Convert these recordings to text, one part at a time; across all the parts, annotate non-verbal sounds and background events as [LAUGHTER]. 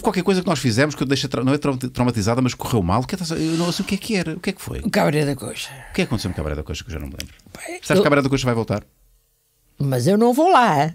houve qualquer coisa que nós fizemos que eu deixei, não é traumatizada, mas correu mal. Eu não sei o que é que era. O que é que foi? O Cabaré da Coxa. O que é que aconteceu no Cabaré da Coxa que eu já não me lembro? Bem, Sabes eu... que o Cabaré da Coxa vai voltar? Mas eu não vou lá.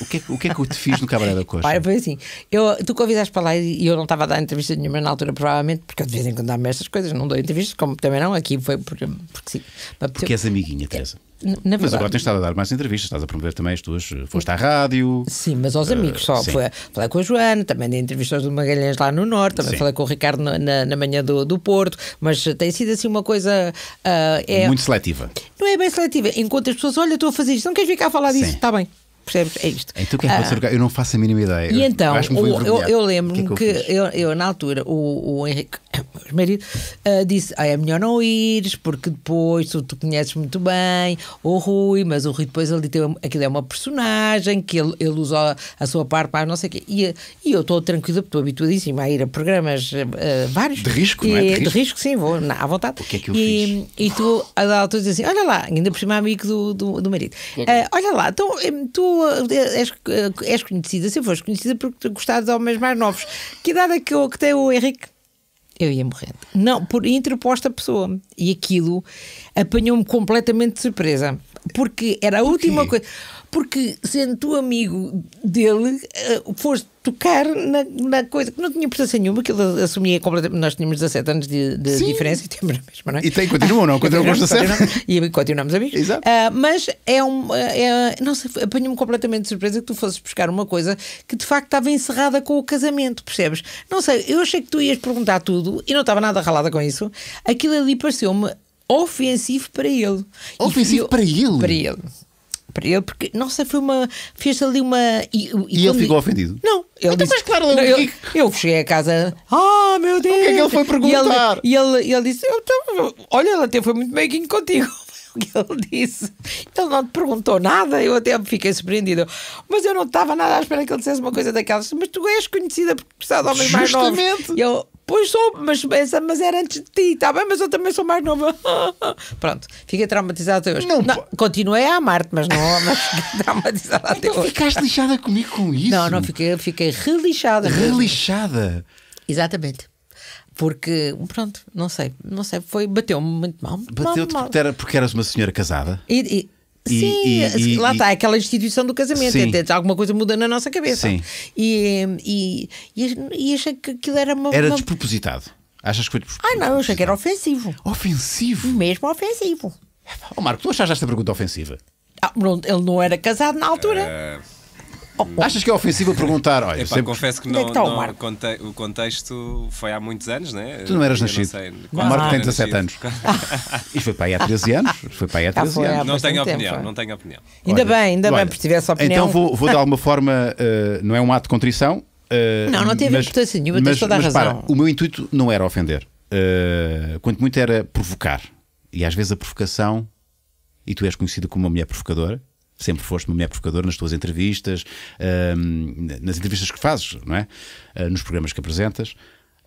O que, é, é o que é que eu te fiz no Cabaré da Coxa? Olha, foi assim. Eu, tu convidaste para lá e eu não estava a dar entrevista nenhuma na altura, provavelmente, porque eu de vez em quando dá-me estas coisas, não dou entrevistas, como também não, aqui foi porque, porque sim. Porque és amiguinha, Teresa. Na verdade, mas agora tens estado a dar mais entrevistas, estás a promover também as tuas. Eh, foste à rádio. Sim, mas aos uh, amigos só. Eh, sim. Falei com a Joana, também dei entrevistas do Magalhães lá no Norte, também sim. falei com o Ricardo na, na, na manhã do, do Porto, mas tem sido assim uma coisa. Uh, é... Muito seletiva. Não é bem seletiva. Enquanto as pessoas, olha, estou a fazer isto, não queres vir cá a falar disso? Está bem. Percebes? É isto. Então o que é que aconteceu? Ah, é? eu não faço a mínima ideia. E então, eu, eu, eu lembro-me que, é que, eu, eu, eu, na altura, o, o Henrique meu marido, uh, disse: ah, é melhor não ires, porque depois tu conheces muito bem o Rui, mas o Rui depois ele tem, aquilo é uma personagem que ele, ele usa a sua parte para não sei o quê. E, e eu estou tranquila, estou habituadíssima a ir a programas uh, vários. De risco, e, não é? De risco? de risco, sim, vou na, à vontade. O que é que eu e, fiz? E tu, a altura, diz assim: olha lá, ainda por cima amigo do, do, do marido, uh, olha lá, então tu eh, és, eh, és conhecida, se fores conhecida porque gostares de homens mais novos. Que idade é que, que tem o Henrique? eu ia morrendo. Não, por interposta pessoa. E aquilo apanhou-me completamente de surpresa. Porque era a última coisa porque sendo tu amigo dele, uh, foste tocar na, na, coisa que não tinha importância nenhuma, que ele assumia completamente. Nós tínhamos 17 anos de, de diferença e temos a mesma, não é? E tem, continuam, não? [LAUGHS] Continuam com 17. E continuamos amigos. Exato. Uh, mas é um. É, não sei, apanhou-me completamente de surpresa que tu fosses buscar uma coisa que de facto estava encerrada com o casamento, percebes? Não sei, eu achei que tu ias perguntar tudo e não estava nada ralada com isso. Aquilo ali pareceu-me ofensivo para ele. Ofensivo eu, para ele? Para ele para ele, porque, nossa, foi uma. fez ali uma. E, e, e ele ficou ofendido? Não. Ele então, disse, mas claro, é Eu, eu cheguei a casa, ah, oh, meu Deus! O que é que ele foi perguntar? E ele, e ele, ele disse, eu, então, olha, ele até foi muito meiguinho contigo [LAUGHS] o que ele disse. Ele não te perguntou nada, eu até fiquei surpreendido. Mas eu não estava nada à espera que ele dissesse uma coisa daquelas. Mas tu és conhecida porque precisas de homens mais novos. Justamente. Eu, pois sou, mas, mas era antes de ti, está bem, mas eu também sou mais nova. [LAUGHS] Pronto, fiquei traumatizada até hoje. Não, não continuei a amar-te, mas não mas [LAUGHS] fiquei traumatizada então até então hoje. ficaste lixada comigo com isso? Não, não, fiquei, fiquei relixada. Relixada? Exatamente porque, pronto, não sei, não sei, foi, bateu-me muito mal. Bateu-te porque, era, porque eras uma senhora casada? E, e, e, sim, e, é, lá está, é aquela instituição do casamento, Entende? É, alguma coisa muda na nossa cabeça. Sim. E, e, achei que aquilo era uma. Era uma... despropositado. Achas que foi despropositado? Ah, não, eu achei que era ofensivo. Ofensivo? Mesmo ofensivo. Ó oh, Marco, tu achaste esta pergunta ofensiva? Ah, ele não era casado na altura. Uh... Oh, [LAUGHS] oh. Achas que é ofensivo perguntar? Olha, Epá, sempre... Confesso que não, é que o, conte o, contexto foi há muitos anos, né? Tu não eras nascido. o Marco tem 17 anos. [LAUGHS] e foi para aí há 13 anos. Foi para aí há 13 anos. Não tenho opinião, não tenho opinião. Ainda bem, ainda bem, porque tivesse opinião. Então vou, vou de alguma [LAUGHS] forma, uh, não é um ato de contrição. Uh, não, não teve mas, importância nenhuma, mas, tens toda a mas, razão. Para, o meu intuito não era ofender. Uh, quanto muito era provocar. E às vezes a provocação, e tu és conhecida como uma mulher provocadora, sempre foste uma mulher provocadora nas tuas entrevistas, nas entrevistas que fazes, não é? Ah, nos programas que apresentas.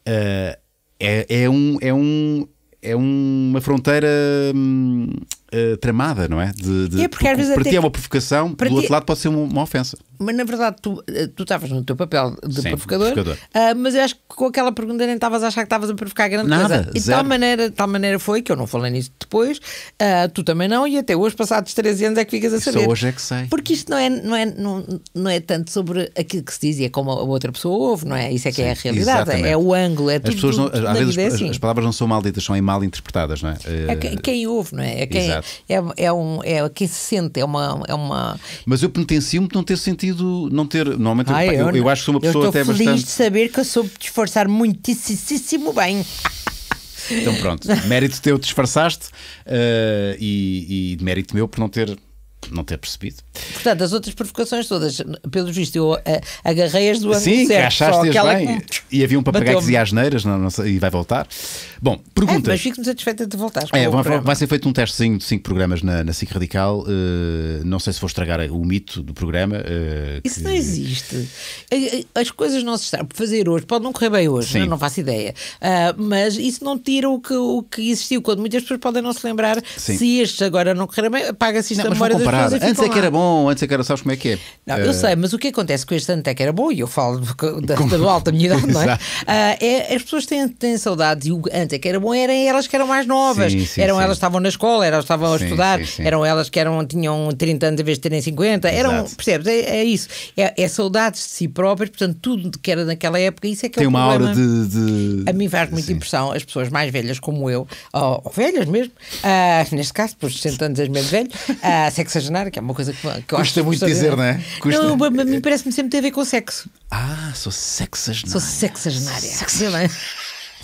Ah, é, é, um, é, um, é uma fronteira. Hum, eh, tramada, não é? De, de, é porque para ti é uma provocação, do outro lado pode ser uma, uma ofensa. Mas na verdade eh, tu estavas no teu papel de Sim, provocador, provocador. Uh, mas eu acho que com aquela pergunta nem estavas a achar que estavas a provocar grande Nada, coisa. E de tal maneira, tal maneira foi que eu não falei nisso depois, uh, tu também não, e até hoje, passados 13 anos, é que ficas a saber. Só hoje é que sei. Porque isto não é, não, é, não, não é tanto sobre aquilo que se diz e é como a outra pessoa ouve, não é? Isso é que Sim, é a realidade, é o ângulo, é tudo. As pessoas, tudo, às vezes, é assim. as, palavras não são malditas, são mal interpretadas, não é? É quem ouve, não é? É quem, é, é um, é que se sente, é uma. É uma... Mas eu penitencio-me de não ter sentido, não ter. Normalmente Ai, eu, eu, eu, eu, acho que sou uma pessoa até bastante. Eu feliz de saber que eu soube disfarçar muitíssimo bem. Então pronto, mérito teu disfarçaste uh, eh, e, e mérito meu por não ter não ter percebido. Portanto, as outras provocações todas, pelo visto, eu eh, agarrei-as do ângulo Sim, certo, achaste as bem. Que... E havia um papagaio que dizia asneiras não, não sei, e vai voltar. Bom, pergunta É, mas fico-me satisfeita de voltar. É, vai, vai, ser feito um testezinho de 5 programas na, na SIC Radical. Uh, não sei se vou estragar o mito do programa. Uh, Isso que... não existe. As coisas não se sabem fazer hoje, pode não correr bem hoje, não, é? não, faço ideia. Uh, mas isso não tira o que, o que existiu, quando muitas pessoas podem não se lembrar Sim. se estes agora não correram bem, paga-se isto não, a memória das comprar. Antes é que lá. era bom, antes é que era, sabes como é que é? Não, eu eh, sei, mas o que acontece com este ano é que era bom, e eu falo da, da alta minha idade, [LAUGHS] não é? Uh, é? As pessoas têm, têm saudades e o antes é que era bom eram elas que eram mais novas, sim, sim, eram sim. elas que estavam na escola, elas estavam a estudar, eram elas que eram, tinham 30 anos em vez de terem 50, eram, percebes? É, é isso. É, é, saudades de si próprias, portanto, tudo que era naquela época, isso é que é Tem é o uma problema. aura de, de, A mim faz muita impressão as pessoas mais velhas como eu, ou, ou velhas mesmo, uh, neste caso, por 60 anos és mesmo velho, uh, ah, sexo é vaginar, que é uma coisa que, que eu Custa acho muito dizer, não é? Custa... Não, a mim parece-me sempre ter a ver com sexo. Ah, sou sexagenária. Sou sexagenária. Sexagenária.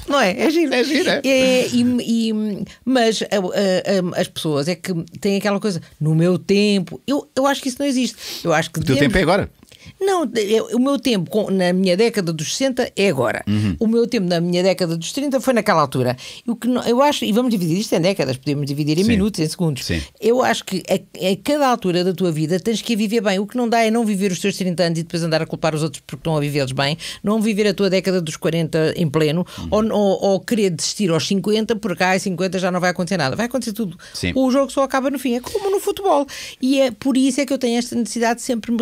não é? É? é giro. É giro, é? É, é? e, e, mas a, a, a, as pessoas é que têm aquela coisa, no meu tempo, eu, eu acho que isso não existe. Eu acho que. O teu tempo é agora. Não, eu, o meu tempo na minha década dos 60 é agora. Uhum. O meu tempo na minha década dos 30 foi naquela altura. O que não, eu acho, e vamos dividir isto em décadas, podemos dividir em Sim. minutos, em segundos. Sim. Eu acho que a, a, cada altura da tua vida tens que a viver bem. O que não dá é não viver os teus 30 anos e depois andar a culpar os outros porque estão a vivê-los bem, não viver a tua década dos 40 em pleno, uhum. ou, ou, ou, querer desistir aos 50, porque ai, 50 já não vai acontecer nada. Vai acontecer tudo. Sim. O jogo só acaba no fim. É como no futebol. E é por isso é que eu tenho esta necessidade de sempre me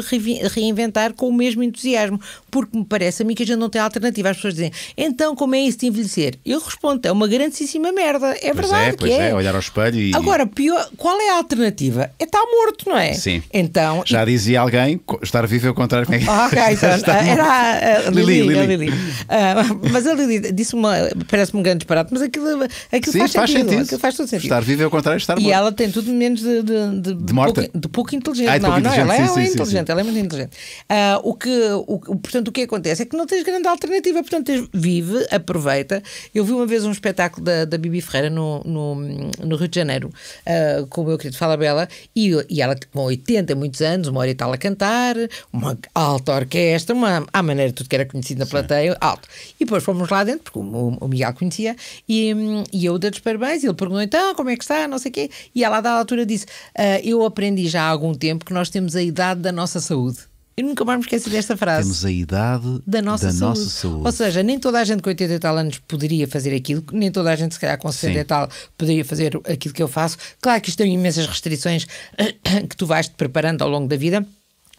reinventar com o mesmo entusiasmo, porque me parece a mim que a gente não tem alternativa. As pessoas dizem, então como é isso de envelhecer? Eu respondo, é uma grandíssima merda. É pois verdade. É, pois é. é, olhar ao espelho e. Agora, pior, qual é a alternativa? É estar morto, não é? Sim. Então. Já e... dizia alguém, estar vivo é o contrário. É ah, é Ok, [LAUGHS] então, era a, a Lili. Lili, Lili. Uh, mas a Lili disse uma. Parece-me um grande disparate, mas aquilo, aquilo Sim, faz, faz sentido, sentido. Aquilo faz todo sentido. Estar vivo é o contrário de estar morto. E ela tem tudo menos de. de, de, de morta. Pouco, de pouco inteligente. Ah, de pouco não, é? inteligente. não, é ela, sim, é, sim, inteligente, sim. ela é muito inteligente. Uh, o que, o, portanto, o que acontece é que não tens grande alternativa. Portanto, tens, vive, aproveita. Eu vi uma vez um espetáculo da, da Bibi Ferreira no, no, no Rio de Janeiro, uh, com o meu querido Fala Bela, e, e ela com 80, muitos anos, uma hora e tal a cantar, uma alta orquestra, uma, à maneira de tudo que era conhecido na Sim. plateia, alto. E depois fomos lá dentro, porque o, o Miguel conhecia, e, e eu dei-lhe os parabéns, ele perguntou então como é que está, não sei o quê, e ela, da altura, disse: uh, Eu aprendi já há algum tempo que nós temos a idade da nossa saúde. Eu nunca mais me esqueci desta frase. Temos a idade da nossa, da saúde. nossa saúde. Ou seja, nem toda a gente com 80 e tal anos poderia fazer aquilo, nem toda a gente, se calhar, com 60 e tal, poderia fazer aquilo que eu faço. Claro que isto tem imensas restrições [COUGHS] que tu vais te preparando ao longo da vida.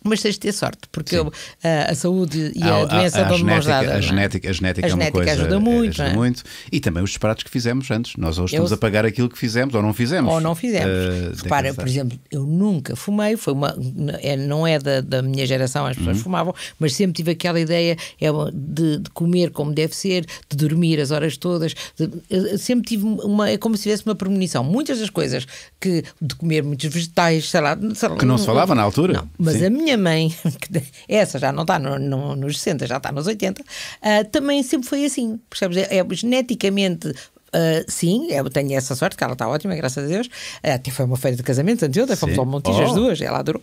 Mas tens de ter sorte, porque eu, a, a, saúde e ah, a, a doença dão mãos dadas. A é? genética, a genética, a é uma coisa, ajuda muito. Ajuda é? muito. E também os disparates que fizemos antes. Nós hoje estamos eu, a pagar aquilo que fizemos ou não fizemos. Ou não fizemos. Uh, Repara, por exemplo, eu nunca fumei, foi uma, é, não é da, da minha geração, as pessoas uhum. fumavam, mas sempre tive aquela ideia é de, de, comer como deve ser, de dormir as horas todas. De, sempre tive uma. É como se tivesse uma premonição. Muitas das coisas que. de comer muitos vegetais, sei lá. Sei lá que não se falava na altura. Não, mas Sim. a minha minha mãe, [LAUGHS] essa já não está no, no, nos 60, já está nos 80, uh, ah, também sempre foi assim. Percebes? É, é geneticamente Uh, sim, eu tenho essa sorte, que ela está ótima, graças a Deus. Uh, até foi uma feira de casamento anteontem, fomos ao Montijo oh. as duas, ela adorou.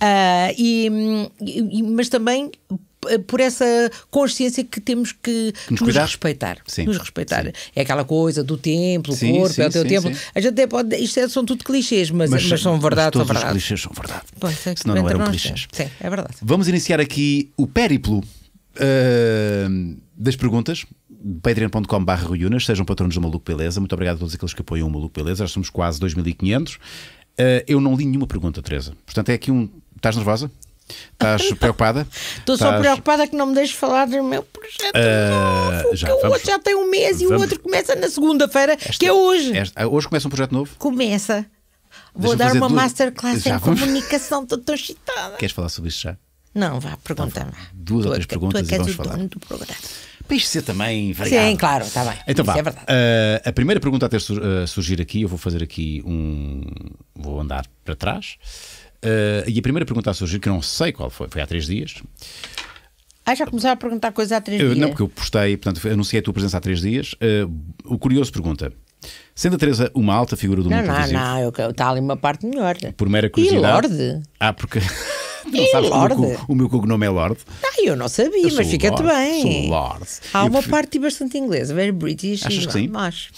Uh, e, e, mas também eh, por essa consciência que temos que, que nos, nos respeitar. Sim. Nos respeitar. Sim. É aquela coisa do templo, o sim, corpo, é o teu templo. A gente até pode. Isto é, são tudo clichês, mas, mas, mas são verdade. Mas todos são verdade. os clichês são verdade. Pois, é, Senão não eram clichês. Sim, é verdade. Vamos iniciar aqui o périplo uh, das perguntas patreon.com.br Ruiunas, sejam patronos do Maluco Beleza. Muito obrigado a todos aqueles que apoiam o Maluco Beleza. Já somos quase 2.500. Uh, eh, eu não li nenhuma pergunta, Teresa. Portanto, é aqui um. Estás nervosa? Estás então, preocupada? Estou só preocupada que não me deixes falar do meu projeto uh, novo. Já, que vamos... já tem um mês vamos... e o outro começa na segunda-feira, que é hoje. Esta, ah, hoje começa um projeto novo? Começa. Vou dar uma duas... masterclass já, em vamos... comunicação, estou excitada. Queres falar sobre isso já? Não, vá, pergunta-me. Duas ou é três é- perguntas tu é e vamos falar. do programa. Para isto ser também variado. Sim, claro, está bem. Então vá. É uh, a primeira pergunta a ter surgir aqui, eu vou fazer aqui um. Vou andar para trás. Uh, e a primeira pergunta a surgir, que não sei qual foi, foi há três dias. Ah, já começaram a perguntar coisas há três dias? Não, porque eu postei, portanto, anunciei a tua presença há três dias. Eh, o curioso pergunta. Sendo a Teresa uma alta figura do não, mundo Não, não, não, está ali uma parte melhor. Por mera curiosidade. E Lorde? Ah, porque... [LAUGHS] não e sabes Lorde? O, meu, o meu cognome é Lorde? Ah, eu não sabia, eu mas fica-te bem. Sou Lorde. Há eu uma prefiro... parte bastante inglesa, very British. Achas que sim? Mas...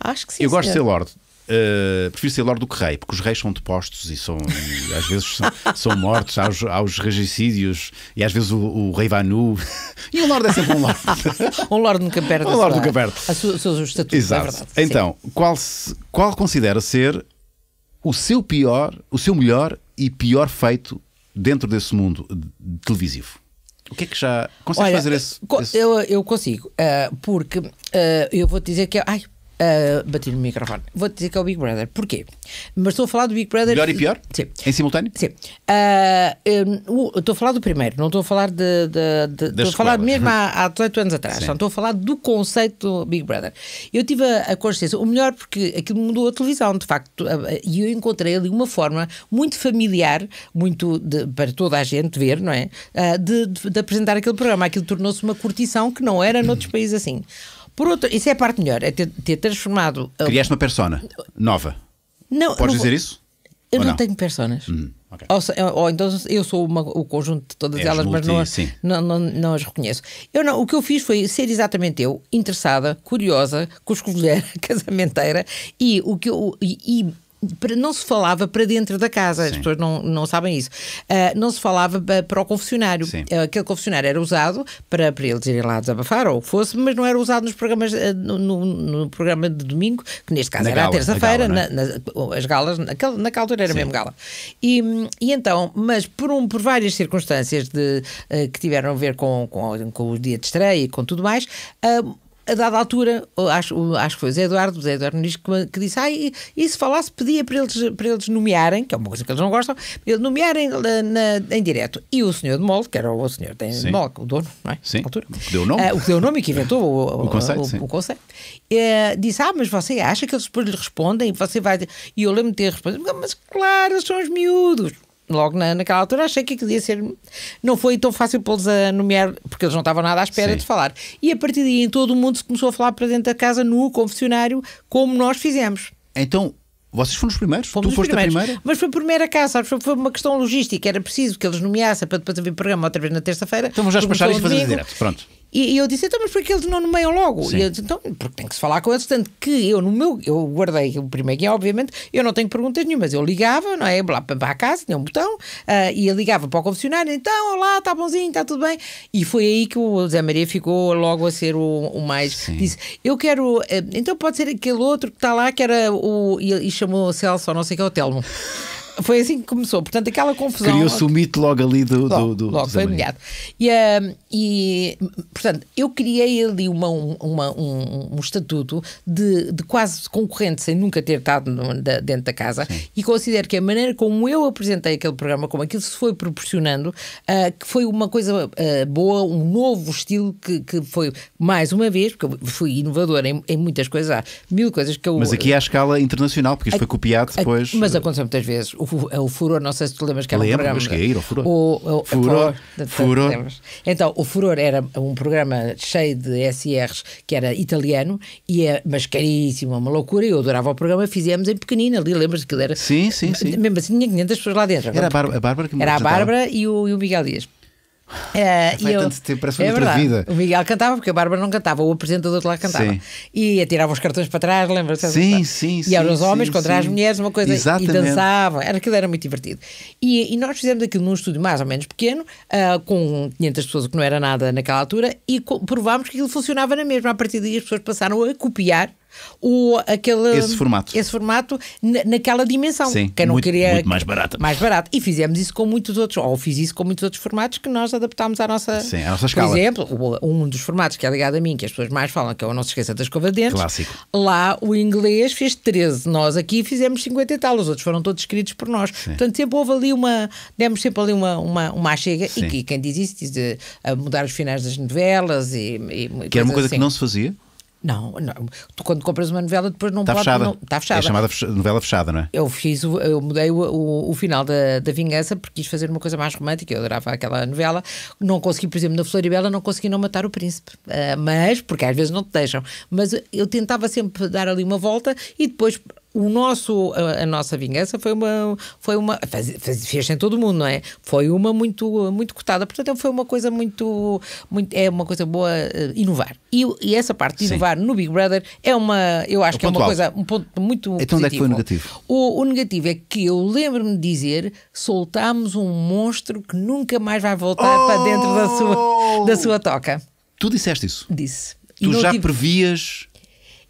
Acho que sim, Eu gosto de ser Lorde. Eh, prefiro ser Lorde do que Rei, porque os reis são depostos e são e às vezes são, [LAUGHS] são mortos, há os, há os, regicídios e às vezes o, o Rei vai nu. [LAUGHS] e o Lorde é sempre um Lorde. [LAUGHS] um Lorde nunca perde. Um Lorde nunca perde. Os seus estatutos, é Exato. É verdade, então, qual, qual considera ser o seu pior, o seu melhor e pior feito dentro desse mundo televisivo? O que é que já. Consegues Olha, fazer esse, esse. Eu, eu consigo, uh, porque uh, eu vou te dizer que. É, ai, Uh, bati no microfone. Vou dizer que é o Big Brother. Porquê? Mas estou a falar do Big Brother. Melhor e pior? Sim. Em simultâneo? Sim. Uh, estou a falar do primeiro, não estou a falar de. de, de estou a falar mesmo há, há 18 anos atrás. Não estou a falar do conceito do Big Brother. Eu tive a, a consciência, o melhor, porque aquilo mudou a televisão, de facto. E eu encontrei ali uma forma muito familiar, muito de, para toda a gente ver, não é? Uh, de, de apresentar aquele programa. Aquilo tornou-se uma curtição que não era noutros países assim. Por outro isso é a parte melhor, é ter, ter transformado. Criaste uma persona nova. Não, Podes não dizer isso? Eu não, não, tenho personas. Hum, okay. ou, é, ou, então eu sou uma, o conjunto de todas elas, mas não, não, não, não, as reconheço. Eu não, o que eu fiz foi ser exatamente eu, interessada, curiosa, cuscovilheira, [LAUGHS] casamenteira, e, o que eu, e não se falava para dentro da casa, Sim. as pessoas não, não sabem isso. Uh, não se falava para o confessionário. Ah, aquele confessionário era usado para, para eles irem lá desabafar ou o que fosse, mas não era usado nos programas, ah, no, no, no, programa de domingo, que neste caso na era gala, a terça-feira, na gala, é? as galas, naquela, naquela altura era Sim. mesmo gala. E, e então, mas por, um, por várias circunstâncias de, que tiveram a ver com, com, com o dia de estreia e com tudo mais, a dada altura, acho, acho que foi o Zé Eduardo, o Zé Eduardo Muniz, que, que disse, ah, e, e, se falasse, pedia para eles, para eles nomearem, que é uma coisa que eles não gostam, nomearem na, eh, na, em direto. E o senhor de Molde, que era o senhor de Mol, o dono, não é? Sim, altura, o que deu o nome. Eh, o que deu o nome e que inventou o, [LAUGHS] o, conceito, o, o conceito. Eh, disse, ah, mas você acha que eles depois lhe respondem? Você vai... E eu lembro de ter respondido, mas claro, são os miúdos logo na, naquela altura achei que podia ser. Não foi tão fácil pô-los a nomear, porque eles não estavam nada à espera Sim. de falar. E a partir daí, em todo o mundo se começou a falar para dentro da casa, no confessionário, como nós fizemos. Então, vocês foram os primeiros? Fomos tu os foste primeiros. a primeira? Mas foi a primeira casa sabes? Foi, foi uma questão logística. Era preciso que eles nomeassem para depois haver programa outra vez na terça-feira. Então vamos já despachar isto e fazer direto. Pronto. E, e eu disse, então, mas porquê eles não nomeiam logo? Sim. E eu disse, então, porque tem que se falar com eles, tanto que eu no meu, eu guardei o primeiro guia, obviamente, eu não tenho perguntas nenhuma, mas eu ligava, não é? Lá para a casa, tinha um botão, uh, e eu ligava para o confessionário, então, olá, está bonzinho, está tudo bem. E foi aí que o Zé Maria ficou logo a ser o, o mais. Sim. Disse, eu quero, uh, então pode ser aquele outro que está lá, que era o. E, e chamou o Celso, não sei que é o Telmo foi assim que começou. Portanto, aquela confusão. Criou-se o mito logo ali do. Logo, do, do logo foi molhado. E, e, portanto, eu criei ali uma, uma um, um, estatuto de, de quase concorrente, sem nunca ter estado no, dentro da casa, Sim. e considero que a maneira como eu apresentei aquele programa, como aquilo se foi proporcionando, uh, que foi uma coisa uh, boa, um novo estilo que, que foi, mais uma vez, porque eu fui inovadora em, em muitas coisas, há mil coisas que eu. Mas aqui à escala internacional, porque isto a, foi copiado depois. A, mas aconteceu muitas vezes o, é o Furor, não sei se tu lembras que era Lembro, um programa. Lembro, ir Furor. O, o, furor, pô, furor. Então, o Furor era um programa cheio de SRs que era italiano, e é, mas caríssimo, uma loucura, e eu adorava o programa, fizemos em pequenina ali, lembras que era... Sim, sim, sim. Mesmo assim tinha 500 pessoas lá dentro. Era a Bárbara, a Bárbara que me Era a Bárbara e o, e o Miguel Dias. É, e eu, tanto tempo, parece é outra verdade. vida. O Miguel cantava porque a Bárbara não cantava, o apresentador de lá cantava. Sim. E atirava os cartões para trás, lembra-se? Sim, sim, E eram os homens sim, contra sim. as mulheres, uma coisa. Exatamente. E dançava. Era, aquilo era muito divertido. E, e nós fizemos aquilo num estúdio mais ou menos pequeno, uh, com 500 pessoas, o que não era nada naquela altura, e provámos que aquilo funcionava na mesma. A partir daí as pessoas passaram a copiar o, aquele, esse formato, esse formato naquela dimensão. Sim, Quem não muito, queria, muito mais barato. Mais barato. E fizemos isso com muitos outros, ou fiz isso com muitos outros formatos que nós adaptámos à nossa, Sim, à nossa por escala. Por exemplo, um dos formatos que é ligado a mim, que as pessoas mais falam, que é o Não Se Esqueça da Escova de Dentes. Clássico. Lá o inglês fez 13, nós aqui fizemos 50 e tal, os outros foram todos escritos por nós. Sim. Portanto, sempre houve ali uma, demos sempre ali uma, uma, uma chega, e que, quem diz isso diz de, a mudar os finais das novelas e, e que era uma coisa assim. que não se fazia? Não, não. Tu quando compras uma novela depois não está pode... Fechada. Não, está fechada. É chamada novela fechada, não é? Eu fiz, eu mudei o, o, o, final da, da Vingança porque quis fazer uma coisa mais romântica. Eu adorava aquela novela. Não consegui, por exemplo, na Floribela não consegui não matar o príncipe. Uh, mas, porque às vezes não te deixam. Mas eu tentava sempre dar ali uma volta e depois o nosso, a, a, nossa vingança foi uma, foi uma faz, faz, fez em todo o mundo, não é? Foi uma muito, muito cotada, portanto é, foi uma coisa muito, muito é uma coisa boa uh, inovar. E, e, essa parte de Sim. inovar no Big Brother é uma, eu acho o é que é uma alto. coisa, um ponto muito Então positivo. onde é que foi o negativo? O, o negativo é que eu lembro-me dizer, soltámos um monstro que nunca mais vai voltar oh! para dentro da sua, da oh! sua toca. Tu disseste isso? Disse. Tu já tive... previas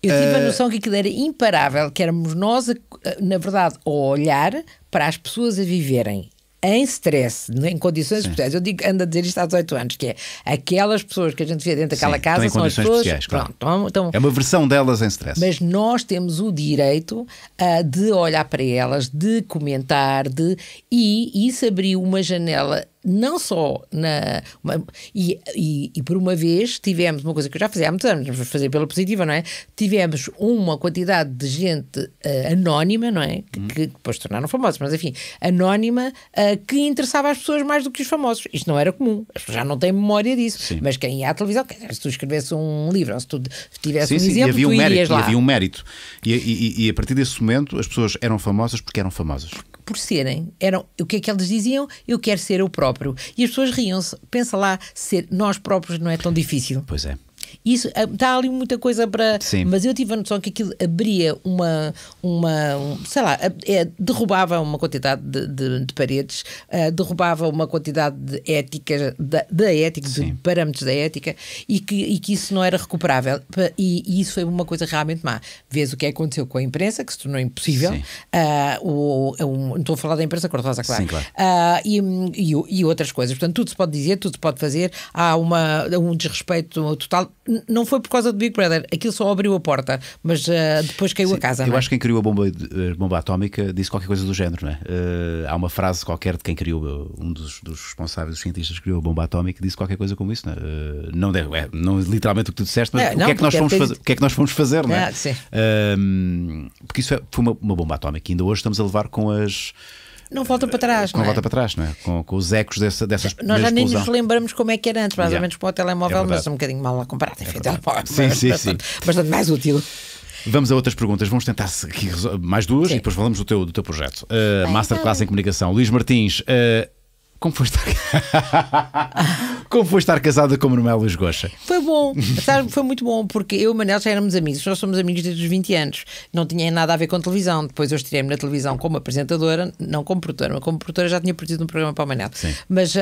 eu tive uh... a eh, noção que aquilo era imparável, que éramos nós, a, na verdade, a olhar para as pessoas a viverem em stress, né, em condições Sim. especiais. Eu digo, ando a dizer isto há 18 anos, que é aquelas pessoas que a gente vê dentro daquela Sim, casa são as pessoas. Especiais, claro. pronto, estão, então é uma versão delas em stress. Mas nós temos o direito uh, de olhar para elas, de comentar, de e isso abriu uma janela não só na. Uma, e, e, e, por uma vez tivemos uma coisa que eu já fazia há muitos anos, vamos fazer pela positiva, não é? Tivemos uma quantidade de gente uh, anónima, não é? Que, hum. que depois se tornaram famosos, mas enfim, anónima, uh, que interessava as pessoas mais do que os famosos. Isto não era comum, as pessoas já não têm memória disso. Sim. Mas quem ia à televisão, se tu escrevesse um livro, ou se tu tivesse sim, um sim, exemplo, havia um tu mérito, lá. havia um mérito. E, e, e a partir desse momento as pessoas eram famosas porque eram famosas por serem. Eram, o que é que eles diziam? Eu quero ser eu próprio. E as pessoas riam-se. Pensa lá, ser nós próprios não é tão difícil. Pois é. Isso está ah, ali muita coisa para. Sim. Mas eu tive a noção que aquilo abria uma. uma um, sei lá, é, derrubava uma quantidade de, de, de paredes, uh, derrubava uma quantidade de ética, da, ética, Sim. de parâmetros da ética, e que, e que isso não era recuperável. E, e, isso foi uma coisa realmente má. Vês o que é aconteceu com a imprensa, que se tornou impossível. Uh, o, é o, estou a falar da imprensa cor-de-rosa, claro. Sim, claro. Uh, e, e, e outras coisas. Portanto, tudo se pode dizer, tudo se pode fazer. Há uma, um desrespeito total não foi por causa do Big Brother, aquilo só abriu a porta, mas uh, depois caiu Sim, a casa. Eu não? É? acho que quem criou a bomba, a eh, bomba atómica disse qualquer coisa do género, não é? Uh, há uma frase qualquer de quem criou, um dos, dos responsáveis, dos cientistas que criou a bomba atómica, disse qualquer coisa como isso, não é? Uh, não, deve, é, não literalmente o que tu disseste, mas é, o, que é que nós é fomos fazer, o que é que nós fomos fazer, não é? Ah, ehm, porque isso é, foi uma, uma bomba atómica, ainda hoje estamos a levar com as. Não volta para trás, não, não é? volta para trás, não é? Com, com os ecos dessa, dessas Nós já nem nos lembramos como é que era antes, mais yeah. ou menos com o telemóvel, é mas um bocadinho mal a comparar. É enfim, é telemóvel, sim, sim, bastante, sim. bastante mais útil. Vamos a outras perguntas. Vamos tentar aqui mais duas Sim. e depois falamos do teu, do teu projeto. Uh, Bem, Masterclass então. em Comunicação. Luís Martins, uh, como foi estar, [LAUGHS] como foi estar casada com Manuel Luís Goxa? Foi bom, foi muito bom, porque eu e o Manel já éramos amigos, nós somos amigos desde os 20 anos, não tinha nada a ver com televisão. Depois eu estirei-me na televisão como apresentadora, não como produtora, mas como produtora já tinha produzido um programa para o Manel. Sim. Mas uh,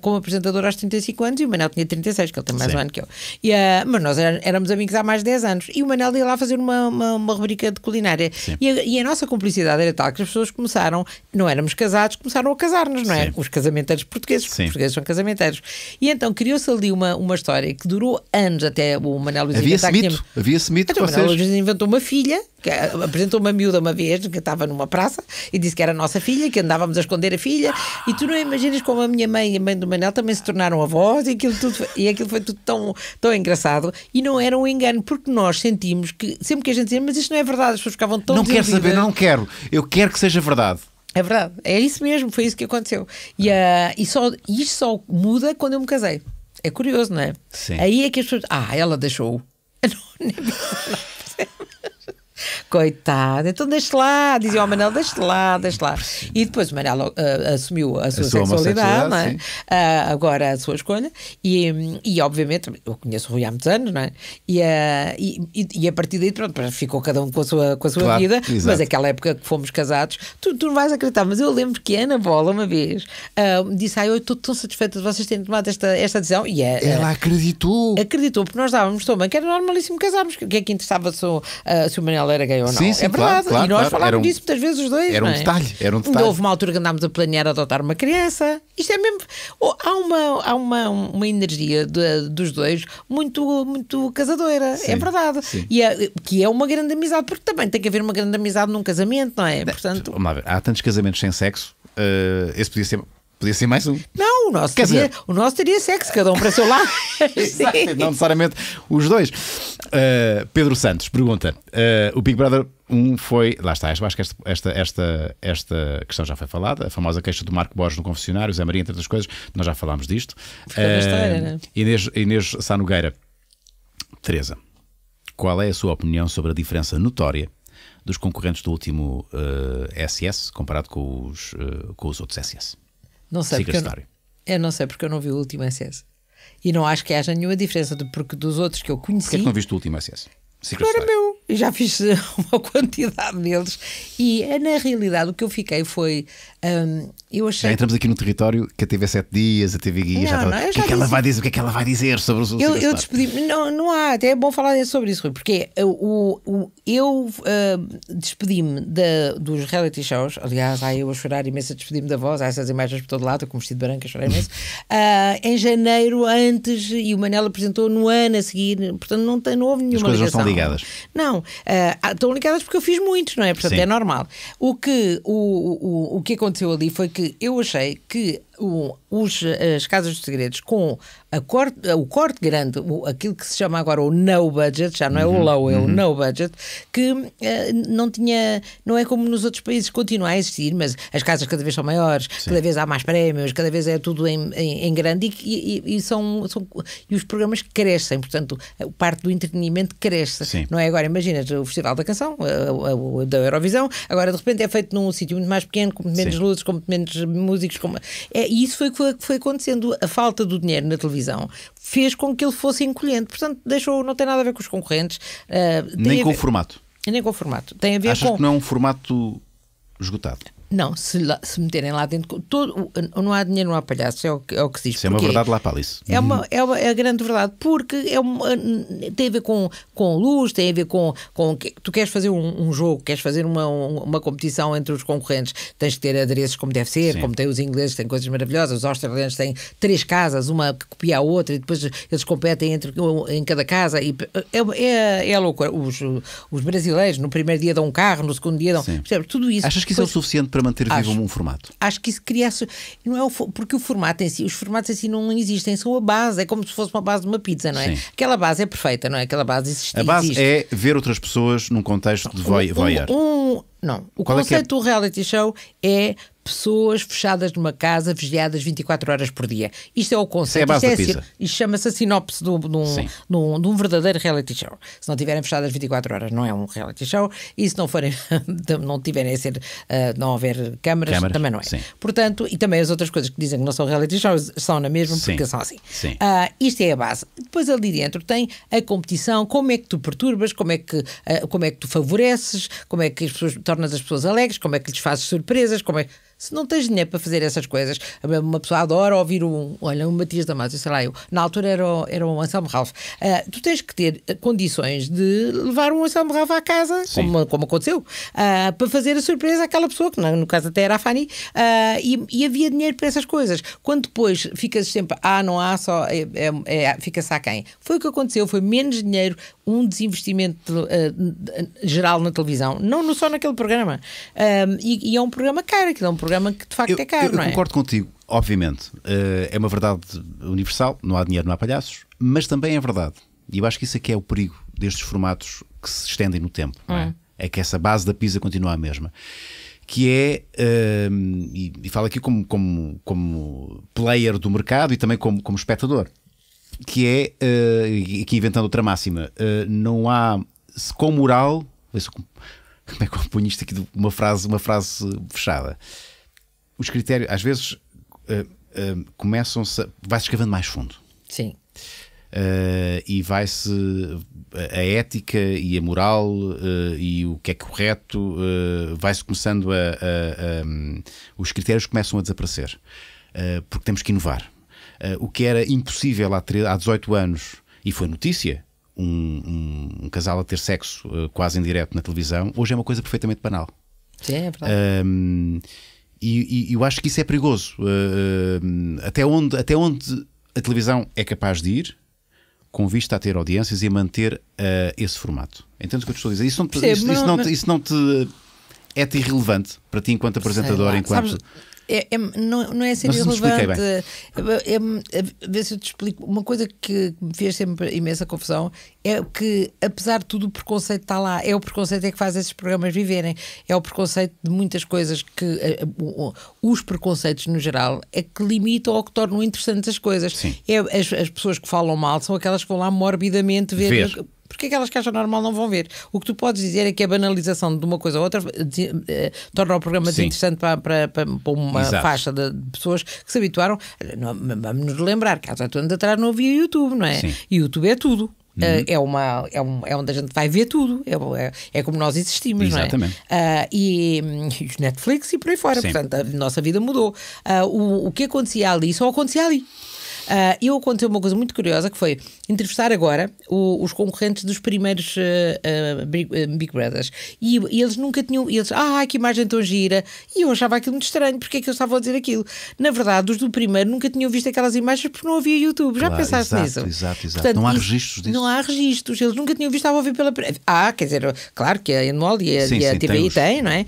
como apresentadora aos 35 anos e o Manel tinha 36, que ele tem mais Sim. um ano que eu. E, uh, mas nós éramos amigos há mais de 10 anos e o Manel ia lá fazer uma, uma, uma rubrica de culinária. E a, e a, nossa cumplicidade era tal que as pessoas começaram, não éramos casados, começaram a casar-nos, não é? Sim. Os casamentos casamenteiros portugueses, Sim. portugueses são casamenteiros. E então criou-se ali uma, uma história que durou anos até o Manuel Luís Havia esse mito, havia esse mito então, que vocês... Manuel Luís inventou uma filha, que é, apresentou uma miúda uma vez, que estava numa praça, e disse que era a nossa filha, que andávamos a esconder a filha, e tu não imaginas como a minha mãe e a mãe do Manuel também se tornaram avós, e aquilo, tudo, foi, e aquilo foi tudo tão, tão engraçado, e não era um engano, porque nós sentimos que, sempre que a gente dizia, mas isto não é verdade, as pessoas ficavam tão Não quero saber, não quero, eu quero que seja verdade. É verdade, é isso mesmo, foi isso que aconteceu. E, uh, e, só, e isto só muda quando eu me casei. É curioso, não é? Sim. Aí é que as pessoas. Ah, ela deixou. [LAUGHS] Não, nem Coitado, então deixe lá, dizia o ah, Manel, deixe lá, deixe lá. E depois o Manel uh, assumiu a sua, a sua sexualidade, não é? Uh, agora a sua escolha, e, e obviamente, eu conheço o Rui há muitos anos, não é? E, uh, e, e, a partir daí, pronto, ficou cada um com a sua, com a sua claro, vida, exato. mas aquela época que fomos casados, tu, tu não vais acreditar, mas eu lembro que a Ana Bola, uma vez, uh, disse: Ah, eu estou tão satisfeita de vocês terem tomado esta, esta decisão. E a, é, Ela acreditou. Acreditou, porque nós dávamos, toma, que era normalíssimo casarmos, o que é que interessava se, uh, se o Manel era gay ou não. Sim, sim, é verdade. Claro, claro, e nós claro, falávamos um, disso muitas vezes os dois. Era um, é? detalhe, era um detalhe. Houve uma altura que andámos a planear adotar uma criança. Isto é mesmo. Oh, há uma, há uma, uma energia de, dos dois muito, muito casadoira. É sim, é verdade. E é, que é uma grande amizade, porque também tem que haver uma grande amizade num casamento, não é? Portanto... Oh, há tantos casamentos sem sexo. Uh, esse podia ser Podia ser mais um. Não, o nosso, teria, dizer... o nosso teria sexo, cada um para o seu lado. [LAUGHS] Exato, não necessariamente os dois. Eh, Pedro Santos pergunta: uh, o Big Brother 1 foi. Lá está, acho que esta, esta, esta, questão já foi falada. A famosa queixa do Marco Borges no confessionário, Zé Maria, entre outras coisas. Nós já falámos disto. Foi uh, eh, história, né? Inês, Inês Sá Nogueira. Teresa, qual é a sua opinião sobre a diferença notória dos concorrentes do último uh, SS comparado com os, com os outros SS? Não sei, porque eu não, eu é, não sei porque eu não vi o último SS. E não acho que haja nenhuma diferença, de, porque dos outros que eu conheci. Porquê é que não viste o último SS? Secret era meu. Eu já fiz [LAUGHS] uma quantidade deles. E eh, na realidade o que eu fiquei foi. Um, eu achei... Já entramos aqui no território que a TV Sete dias, a TV Guia, não, já, não, o que é que ela vai dizer? O que é que ela vai dizer sobre os Eu, eu despedi-me, não, não há, até é bom falar sobre isso, Rui, porque o, o, eu uh, despedi-me de, dos reality shows, aliás, aí eu a chorar imenso, despedi-me da voz, há essas imagens por todo lado, eu com vestido branco, chorar imenso, uh, [LAUGHS] em janeiro antes, e o Manel apresentou no ano a seguir, portanto não, tem, não houve nenhuma As coisas ligação. não estão ligadas. Não, uh, estão ligadas porque eu fiz muitos, não é? Portanto Sim. é normal. O que, o, o, o que aconteceu ali foi que que eu achei que o, os, as casas dos segredos com corte, o corte grande, o, aquilo que se chama agora o no budget, já não é uhum, o low, é uhum. o no budget, que uh, não tinha, não é como nos outros países, continua a existir, mas as casas cada vez são maiores, Sim. cada vez há mais prémios, cada vez é tudo em, em, em grande e, e, e, são, são, e os programas crescem, portanto, parte do entretenimento cresce. Sim. Não é agora, imaginas o Festival da Canção, eh, eh, o da Eurovisão, agora de repente é feito num sítio muito mais pequeno, com muito menos Sim. luzes, com muito menos músicos, com, é, e isso foi o que foi acontecendo. A falta do dinheiro na televisão fez com que ele fosse encolhente. Portanto, deixou, não tem nada a ver com os concorrentes. Uh, Nem com ver, o formato. Nem com o formato. Tem a ver Achas com... que não é um formato esgotado? Não, se, lá, se meterem lá dentro. Todo, não há dinheiro, não há palhaço, é o que, é o que se diz. Isso é uma verdade lá para isso. É, uma, uhum. é, uma, é a grande verdade, porque é uma, ah, tem a ver com, com luz, tem a ver com. com tu queres fazer um, um jogo, queres fazer uma, uma competição entre os concorrentes, tens que ter adereços como deve ser, Sim. como tem os ingleses, têm coisas maravilhosas, os australianos têm três casas, uma que copia a outra, e depois eles competem entre, em cada casa. E, é, é, é loucura. Os, os brasileiros, no primeiro dia dão um carro, no segundo dia dão. Percebe, tudo isso. Achas que isso é o suficiente para para manter acho, vivo um formato? Acho que isso criasse. Não é o, porque o formato em si, os formatos em si não existem, são a base. É como se fosse uma base de uma pizza, não é? Sim. Aquela base é perfeita, não é? Aquela base existe. A base existe. é ver outras pessoas num contexto de voyeur. Um, um, não. O Qual é é? conceito é é? do reality show é pessoas fechadas numa casa, vigiadas 24 horas por dia. Isto é o conceito. Isso é a é, chama-se a sinopse de um, de, um, verdadeiro reality show. Se não tiverem fechadas 24 horas, não é um reality show. E se não forem, [LAUGHS] não tiverem a ser, uh, não houver câmaras, câmaras, também não é. Sim. Portanto, e também as outras coisas que dizem que não são reality shows, são na mesma sim, porque são assim. Sim. Uh, isto é a base. Depois ali dentro tem a competição, como é que tu perturbas, como é que, uh, como é que tu favoreces, como é que as pessoas, tornas as pessoas alegres, como é que lhes fazes surpresas, como é que se não tens dinheiro para fazer essas coisas, uma pessoa adora ouvir um, olha, um Matias Damasio, sei lá eu, na altura era o, era o Anselmo Ralph. Uh, tu tens que ter condições de levar um Anselmo Ralph à casa, como, como aconteceu, uh, para fazer a surpresa àquela pessoa, que no caso até era a Fanny, uh, e, e, havia dinheiro para essas coisas. Quando depois ficas sempre, ah, não há só, é, é, é, fica-se a quem? Foi o que aconteceu, foi menos dinheiro, um desinvestimento uh, geral na televisão, não só naquele programa. Um, e, e, é um programa caro, aquilo é um programa que de facto eu, é caro. Eu, não é? concordo contigo, obviamente. Uh, é uma verdade universal, não há dinheiro, não há palhaços, mas também é verdade. E eu acho que isso aqui é, é o perigo destes formatos que se estendem no tempo. É? Hum. É? é que essa base da PISA continua a mesma que é, uh, e, e falo aqui como, como, como player do mercado e também como, como espectador, que é, uh, aqui inventando outra máxima, uh, não há se com moral, [LAUGHS] como é que eu ponho isto aqui de uma frase, uma frase fechada? Os critérios, às vezes, uh, uh, começam-se, vai-se escavando mais fundo. Sim. Uh, e vai-se a ética e a moral e o que é correto, vai-se começando a, a, a hum, os critérios começam a desaparecer porque temos que inovar eh, o que era impossível há, há 18 anos, e foi notícia, um, um, um, casal a ter sexo uh, quase em direto na televisão, hoje é uma coisa perfeitamente banal. Sim, é verdade. Um, e, e, eu acho que isso é perigoso. Uh, até, onde, até onde a televisão é capaz de ir, com vista a ter audiências e a manter uh, esse formato. Entendes o que eu te estou a dizer? Isso não te, isso, isso não, isso não te é-te irrelevante para ti enquanto apresentador, enquanto. Sabes é, é, não, não é ser não irrelevante. É, a vê se eu te explico. Uma coisa que me fez sempre imensa confusão é que, apesar de tudo, o preconceito está lá. É o preconceito é que faz esses programas viverem. É o preconceito de muitas coisas que. Eh, eh, os preconceitos, no geral, é que limitam ou que tornam interessantes as coisas. Sim. É, as, as pessoas que falam mal são aquelas que vão lá morbidamente ver. ver porque aquelas é que acham normal não vão ver. O que tu podes dizer é que a banalização de uma coisa ou outra de, eh, torna o programa interessante para, para, para, uma Exato. faixa de, pessoas que se habituaram. vamos nos lembrar que há tanto anos atrás não havia YouTube, não é? Sim. YouTube é tudo. Uhum. Eh, é, uma, é, um, é onde a gente vai ver tudo, é, é, é como nós existimos, Exatamente. não é? Uh, e, e os Netflix e por aí fora, Sim. portanto, a nossa vida mudou. Uh, o, o que acontecia ali só acontecia ali. Uh, eu aconteceu uma coisa muito curiosa que foi entrevistar agora o, os concorrentes dos primeiros uh, uh, Big, Big, Brothers e, e, eles nunca tinham. Eles, ah, que imagem tão gira! E eu achava aquilo muito estranho, porque é que eu estava a dizer aquilo? Na verdade, os do primeiro nunca tinham visto aquelas imagens porque não havia YouTube. Já claro, pensaste exato, nisso? Exato, exato. Portanto, não há registros disso. Não há registros. Eles nunca tinham visto, estava a ver pela. Ah, quer dizer, claro que a Anual e a, sim, e a sim, TVI têm, os... não é?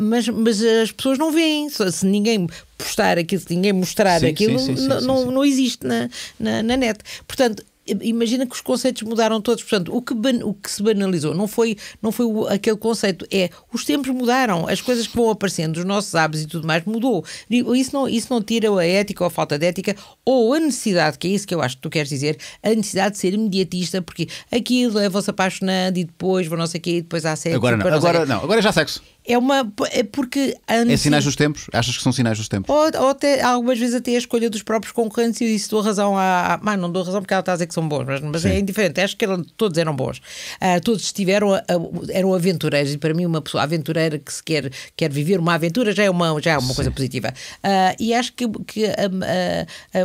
mas, mas as pessoas não veem. Se ninguém postar aquilo que ninguém mostrar sim, aquilo, sim, sim, não, não existe na, na, na net. Portanto, imagina que os conceitos mudaram todos. Portanto, o que, o que se banalizou não foi, não foi aquele conceito, é os tempos mudaram, as coisas que vão aparecendo, os nossos hábitos e tudo mais mudou. Isso não, isso não tira a ética ou a falta de ética ou a necessidade, que é isso que eu acho que tu queres dizer, a necessidade de ser imediatista, porque aquilo é você apaixonando e depois vão não sei o quê, e depois há sexo. Agora não, não agora, não, é agora já há sexo é uma. É porque É sinais dos tempos? Achas que são sinais dos tempos? Ou, ou, até, algumas vezes até a escolha dos próprios concorrentes, e isso dou razão a. mas não dou razão porque ela está a dizer que são bons, mas, mas é indiferente. Acho que todos eram bons. Uh, ah, todos estiveram. eram aventureiros, e para mim, uma pessoa aventureira que se quer, quer viver uma aventura já é uma, já é uma coisa positiva. Uh, e acho que, que uh,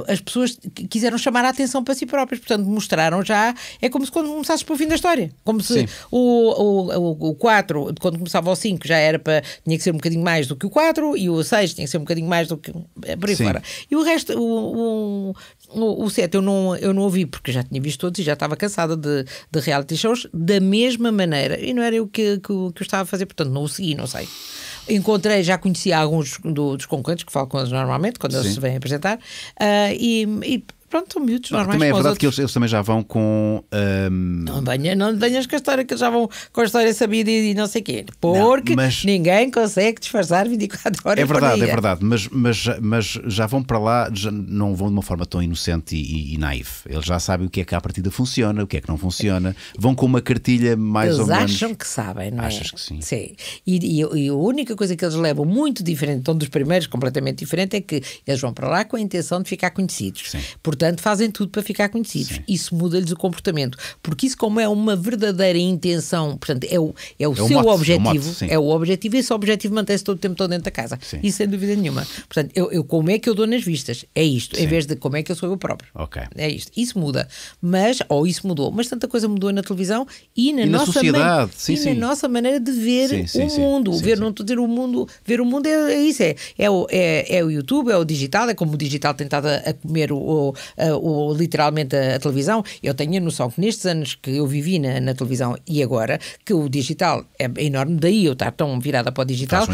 as pessoas quiseram chamar a atenção para si próprias, portanto, mostraram já. É como se quando começasses para o fim da história. Como se o, o, o, o 4, quando começava o 5, já era era para. tinha que ser um bocadinho mais do que o 4 e o 6 tinha que ser um bocadinho mais do que. É, por aí fora. E o resto, o, o, o 7 eu não, eu não ouvi porque já tinha visto todos e já estava cansada de, de reality shows da mesma maneira. E não era eu que, que, que eu estava a fazer, portanto não o segui, não sei. Encontrei, já conhecia alguns do, dos concorrentes que falo com eles normalmente, quando Sim. eles se vêm apresentar, uh, e, e Pronto, miúdos não, normais. Também é verdade que eles, eles, também já vão com. Um... Não venhas não venhas com a história que já vão com a história sabida e, e não sei quê. Porque não, mas... ninguém consegue disfarçar 24 horas. É verdade, por é dia. é verdade. Mas, mas, mas já vão para lá, já não vão de uma forma tão inocente e, e, e naive. Eles já sabem o que é que a partida funciona, o que é que não funciona. Vão com uma cartilha mais eles ou menos. Eles acham que sabem, não é? Achas que sim. Sim. E, e a única coisa que eles levam muito diferente, um dos primeiros completamente diferente, é que eles vão para lá com a intenção de ficar conhecidos. Sim. Portanto, portanto, fazem tudo para ficar conhecidos. Sim. Isso muda-lhes o comportamento. Porque isso, como é uma verdadeira intenção, portanto, é o, é o é seu é objetivo, é o, é o objetivo, e esse objetivo mantém-se todo o tempo todo dentro da casa. Sim. Isso sem dúvida nenhuma. Portanto, eu, eu, como é que eu dou nas vistas? É isto, sim. em vez de como é que eu sou eu próprio. Okay. É isto. Isso muda. Mas, ou isso mudou, mas tanta coisa mudou na televisão e na, e nossa, na sociedade. Sim, e na nossa maneira de ver o mundo. ver, não estou a dizer o mundo, ver o mundo é, é isso, é, é, o, é, é o YouTube, é o digital, é como o digital tentado a, a comer o, o uh, eh, ou literalmente a, a, televisão. Eu tenho a noção que nestes anos que eu vivi na, na televisão e agora, que o digital é enorme, daí eu estar tão virada para o digital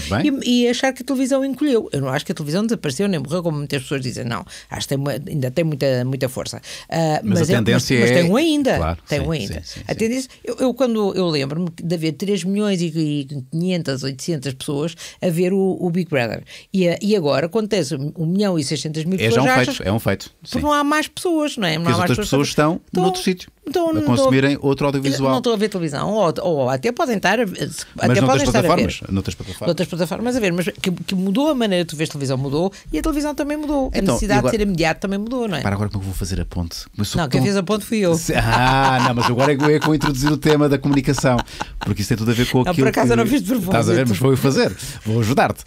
e, e, achar que a televisão encolheu. Eu não acho que a televisão desapareceu nem morreu, como muitas pessoas dizem. Não, acho que tem uma, ainda tem muita, muita força. Uh, mas, mas, a é, tendência eu, mas, é... mas tem um ainda. Claro, tem um ainda. Sim, sim, a tendência, eu, eu quando eu lembro-me de haver 3 milhões e 500, 800 pessoas a ver o, o Big Brother. E, e agora, quando tens 1 milhão e 600 mil pessoas... É já um feito, é um feito. Sim. Não há mais pessoas, não é? Não há mais pessoas, pessoas estão, estão noutro sítio. Então, a consumirem estou, outro audiovisual. Não estou a ver televisão, ou, ou até podem estar, eh, mas até podem estar a ver. Noutras plataformas. Noutras plataformas a ver, mas que, que, mudou a maneira de tu vês televisão, mudou e a televisão também mudou. Então, a necessidade agora, de ser imediato também mudou, não é? Para agora como é eu vou fazer a ponte. Começou não, quem fez a ponte fui eu. Ah, não, mas agora é, é que vou introduzir o tema da comunicação, porque isso tem tudo a ver com aquilo. Não, por acaso que, não fiz de propósito. Estás a ver, mas vou fazer, vou ajudar-te.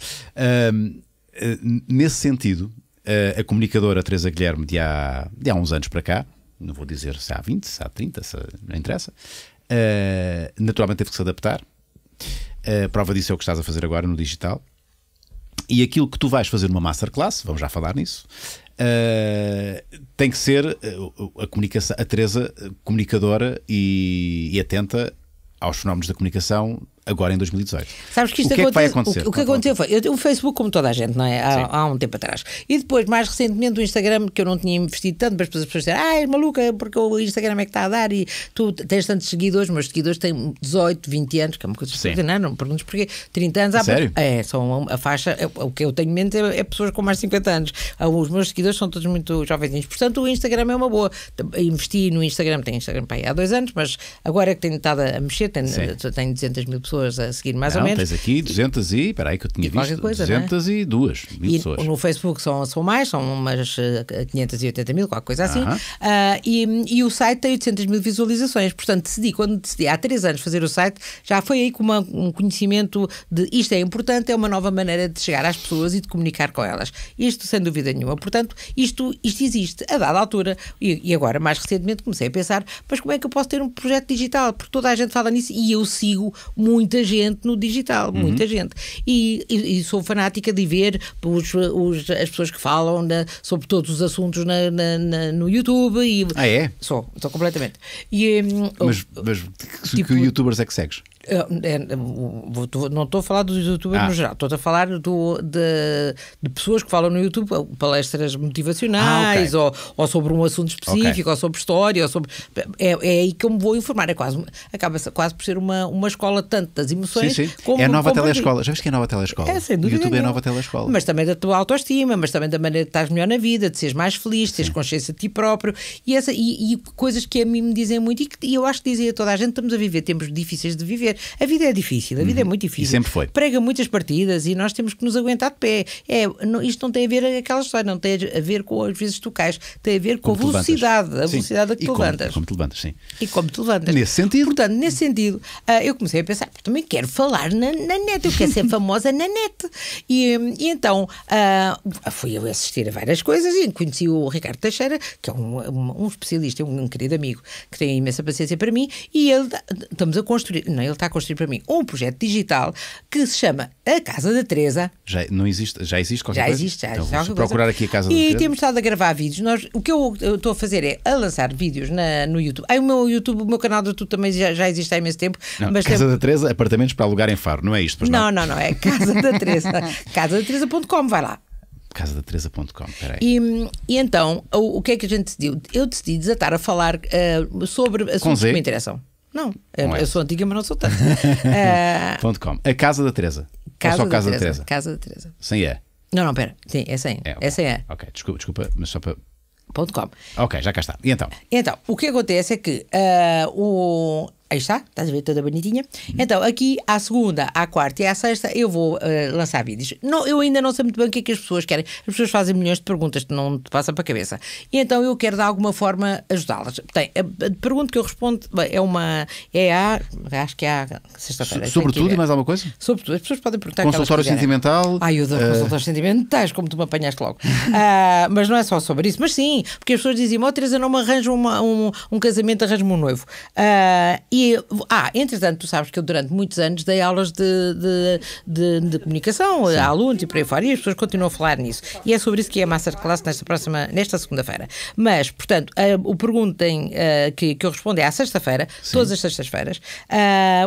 Um, eh, nesse sentido, eh, a, comunicadora Teresa Guilherme, de há, de há uns anos para cá, não vou dizer se há 20, se há 30, se não interessa, uh, naturalmente teve que se adaptar. Uh, prova disso é o que estás a fazer agora no digital. E aquilo que tu vais fazer numa masterclass, vamos já falar nisso, uh, tem que ser a, comunicação, a Teresa comunicadora e, e atenta aos fenómenos da comunicação agora em 2018. Sabes que isto o que, é que vai acontecer? O que aconteceu foi eu tenho o Facebook, como toda a gente, não é? Há, há, um tempo atrás. E depois, mais recentemente, o Instagram, que eu não tinha investido tanto, mas as pessoas disseram, ah, és maluca, porque o Instagram é que está a dar e tu tens tantos seguidores, meus seguidores têm 18, 20 anos, que é uma coisa extraordinária, não me perguntes porquê, 30 anos. Há Sério? É, são a faixa, é, o que eu tenho em mente é, é, pessoas com mais de 50 anos. Ah, os meus seguidores são todos muito jovenzinhos. Portanto, o Instagram é uma boa. Investi no Instagram, tenho Instagram para aí há dois anos, mas agora é que tenho estado a mexer, tenho, tenho 200 mil pessoas pessoas a seguir, mais não, ou menos. tens aqui 200 e, espera aí que eu tinha e visto, coisa, 202 é? mil e pessoas. no Facebook são, são mais, são umas 580 eh, mil, qualquer coisa assim. Uh -huh. uh, e, e o site tem 800 mil visualizações, portanto decidi, quando decidi há três anos fazer o site, já foi aí com uma, um conhecimento de isto é importante, é uma nova maneira de chegar às pessoas e de comunicar com elas. Isto sem dúvida nenhuma. Portanto, isto, isto existe a dada altura e, e agora, mais recentemente, comecei a pensar, mas como é que eu posso ter um projeto digital? Porque toda a gente fala nisso e eu sigo muito muita gente no digital, uhum. muita gente. E, e, e, sou fanática de ver os, os, as pessoas que falam na, sobre todos os assuntos na, na, no YouTube. E, ah, é? Sou, sou completamente. E, hum, mas, oh, mas tipo, que youtubers é que segues? É, não estou a falar dos youtubers ah. no geral, estou a falar do, de, de, pessoas que falam no YouTube palestras motivacionais ah, okay. ou, ou, sobre um assunto específico, okay. ou sobre história, ou sobre. É, é, aí que eu me vou informar. É quase, acaba quase por ser uma, uma escola tanto das emoções sim, sim. como. É a nova telescola. Já viste que é a nova telescola? É, sem dúvida. O YouTube é a nova telescola. Mas também da tua autoestima, mas também da maneira que estás melhor na vida, de seres mais feliz, de teres consciência de ti próprio e, essa, e, e coisas que a mim me dizem muito e que e eu acho que dizem a toda a gente: estamos a viver tempos difíceis de viver dizer, a vida é difícil, a vida é uhum. é muito difícil. E sempre foi. Prega muitas partidas e nós temos que nos aguentar de pé. É, não, isto não tem a ver com aquela história, não tem a ver com as vezes tu cais, tem a ver com como a velocidade, a velocidade a que e tu como, levantas. Como te levantas, sim. E como te levantas. Nesse sentido. Portanto, nesse sentido, uh, eu comecei a pensar, também quero falar na, na net, eu quero ser [LAUGHS] famosa na net. E, e então uh, fui eu assistir a várias coisas e conheci o Ricardo Teixeira, que é um, um, especialista, um, é um querido amigo que tem imensa paciência para mim, e ele estamos a construir. Não, ele está está a construir para mim um projeto digital que se chama A Casa da Teresa. Já, não existe, já existe qualquer já coisa? Existe, já então, existe, já procurar aqui a Casa da Teresa. E temos estado a gravar vídeos. Nós, o que eu estou a fazer é a lançar vídeos na, no YouTube. Aí o meu YouTube, o meu canal do YouTube também já, já existe há imenso tempo. Não, mas Casa tem... da Teresa, apartamentos para alugar em Faro, não é isto? Não, não, não, não, é Casa da Teresa. [LAUGHS] casadateresa.com, vai lá casadateresa.com, peraí. E, e então, o, o, que é que a gente decidiu? Eu decidi desatar a falar uh, sobre assuntos que me interessam. Não, é, eu, sou antiga, mas não sou tanto. uh... [LAUGHS] .com. A Casa da Teresa. Casa só da Casa da Teresa. Casa da Teresa. Sem é. Não, não, pera. Sim, é sem. É, é, okay. é sem Ok, desculpa, desculpa mas só para. .com. Ok, já cá está. E então? Então, o que acontece é que uh, o, Aí está, estás a ver toda bonitinha. Então, aqui à segunda, à quarta e à sexta eu vou uh, lançar vídeos. Não, eu ainda não sei muito bem o que é que as pessoas querem. As pessoas fazem milhões de perguntas que não te passam para a cabeça. E então eu quero de alguma forma ajudá-las. Tem, a, a, pergunta que eu respondo é uma. É a. Acho que é a sexta-feira. Sobretudo e mais alguma coisa? Sobretudo. As pessoas podem perguntar. Consultório sentimental. Ai, eu dou uh... Eh, consultórios sentimentais, como tu me apanhaste logo. uh, [LAUGHS] mas não é só sobre isso. Mas sim, porque as pessoas diziam: Ó, oh, Teresa, não me arranjo uma, um, um casamento, arranjo-me um noivo. Uh, e ah, entretanto, tu sabes que eu durante muitos anos dei aulas de, de, de, de comunicação Sim. a alunos e por aí fora, e as pessoas continuam a falar nisso. E é sobre isso que é a Masterclass nesta próxima, nesta segunda-feira. Mas, portanto, o perguntem eh, que, que eu respondo é à sexta-feira, todas as sextas-feiras. Eh,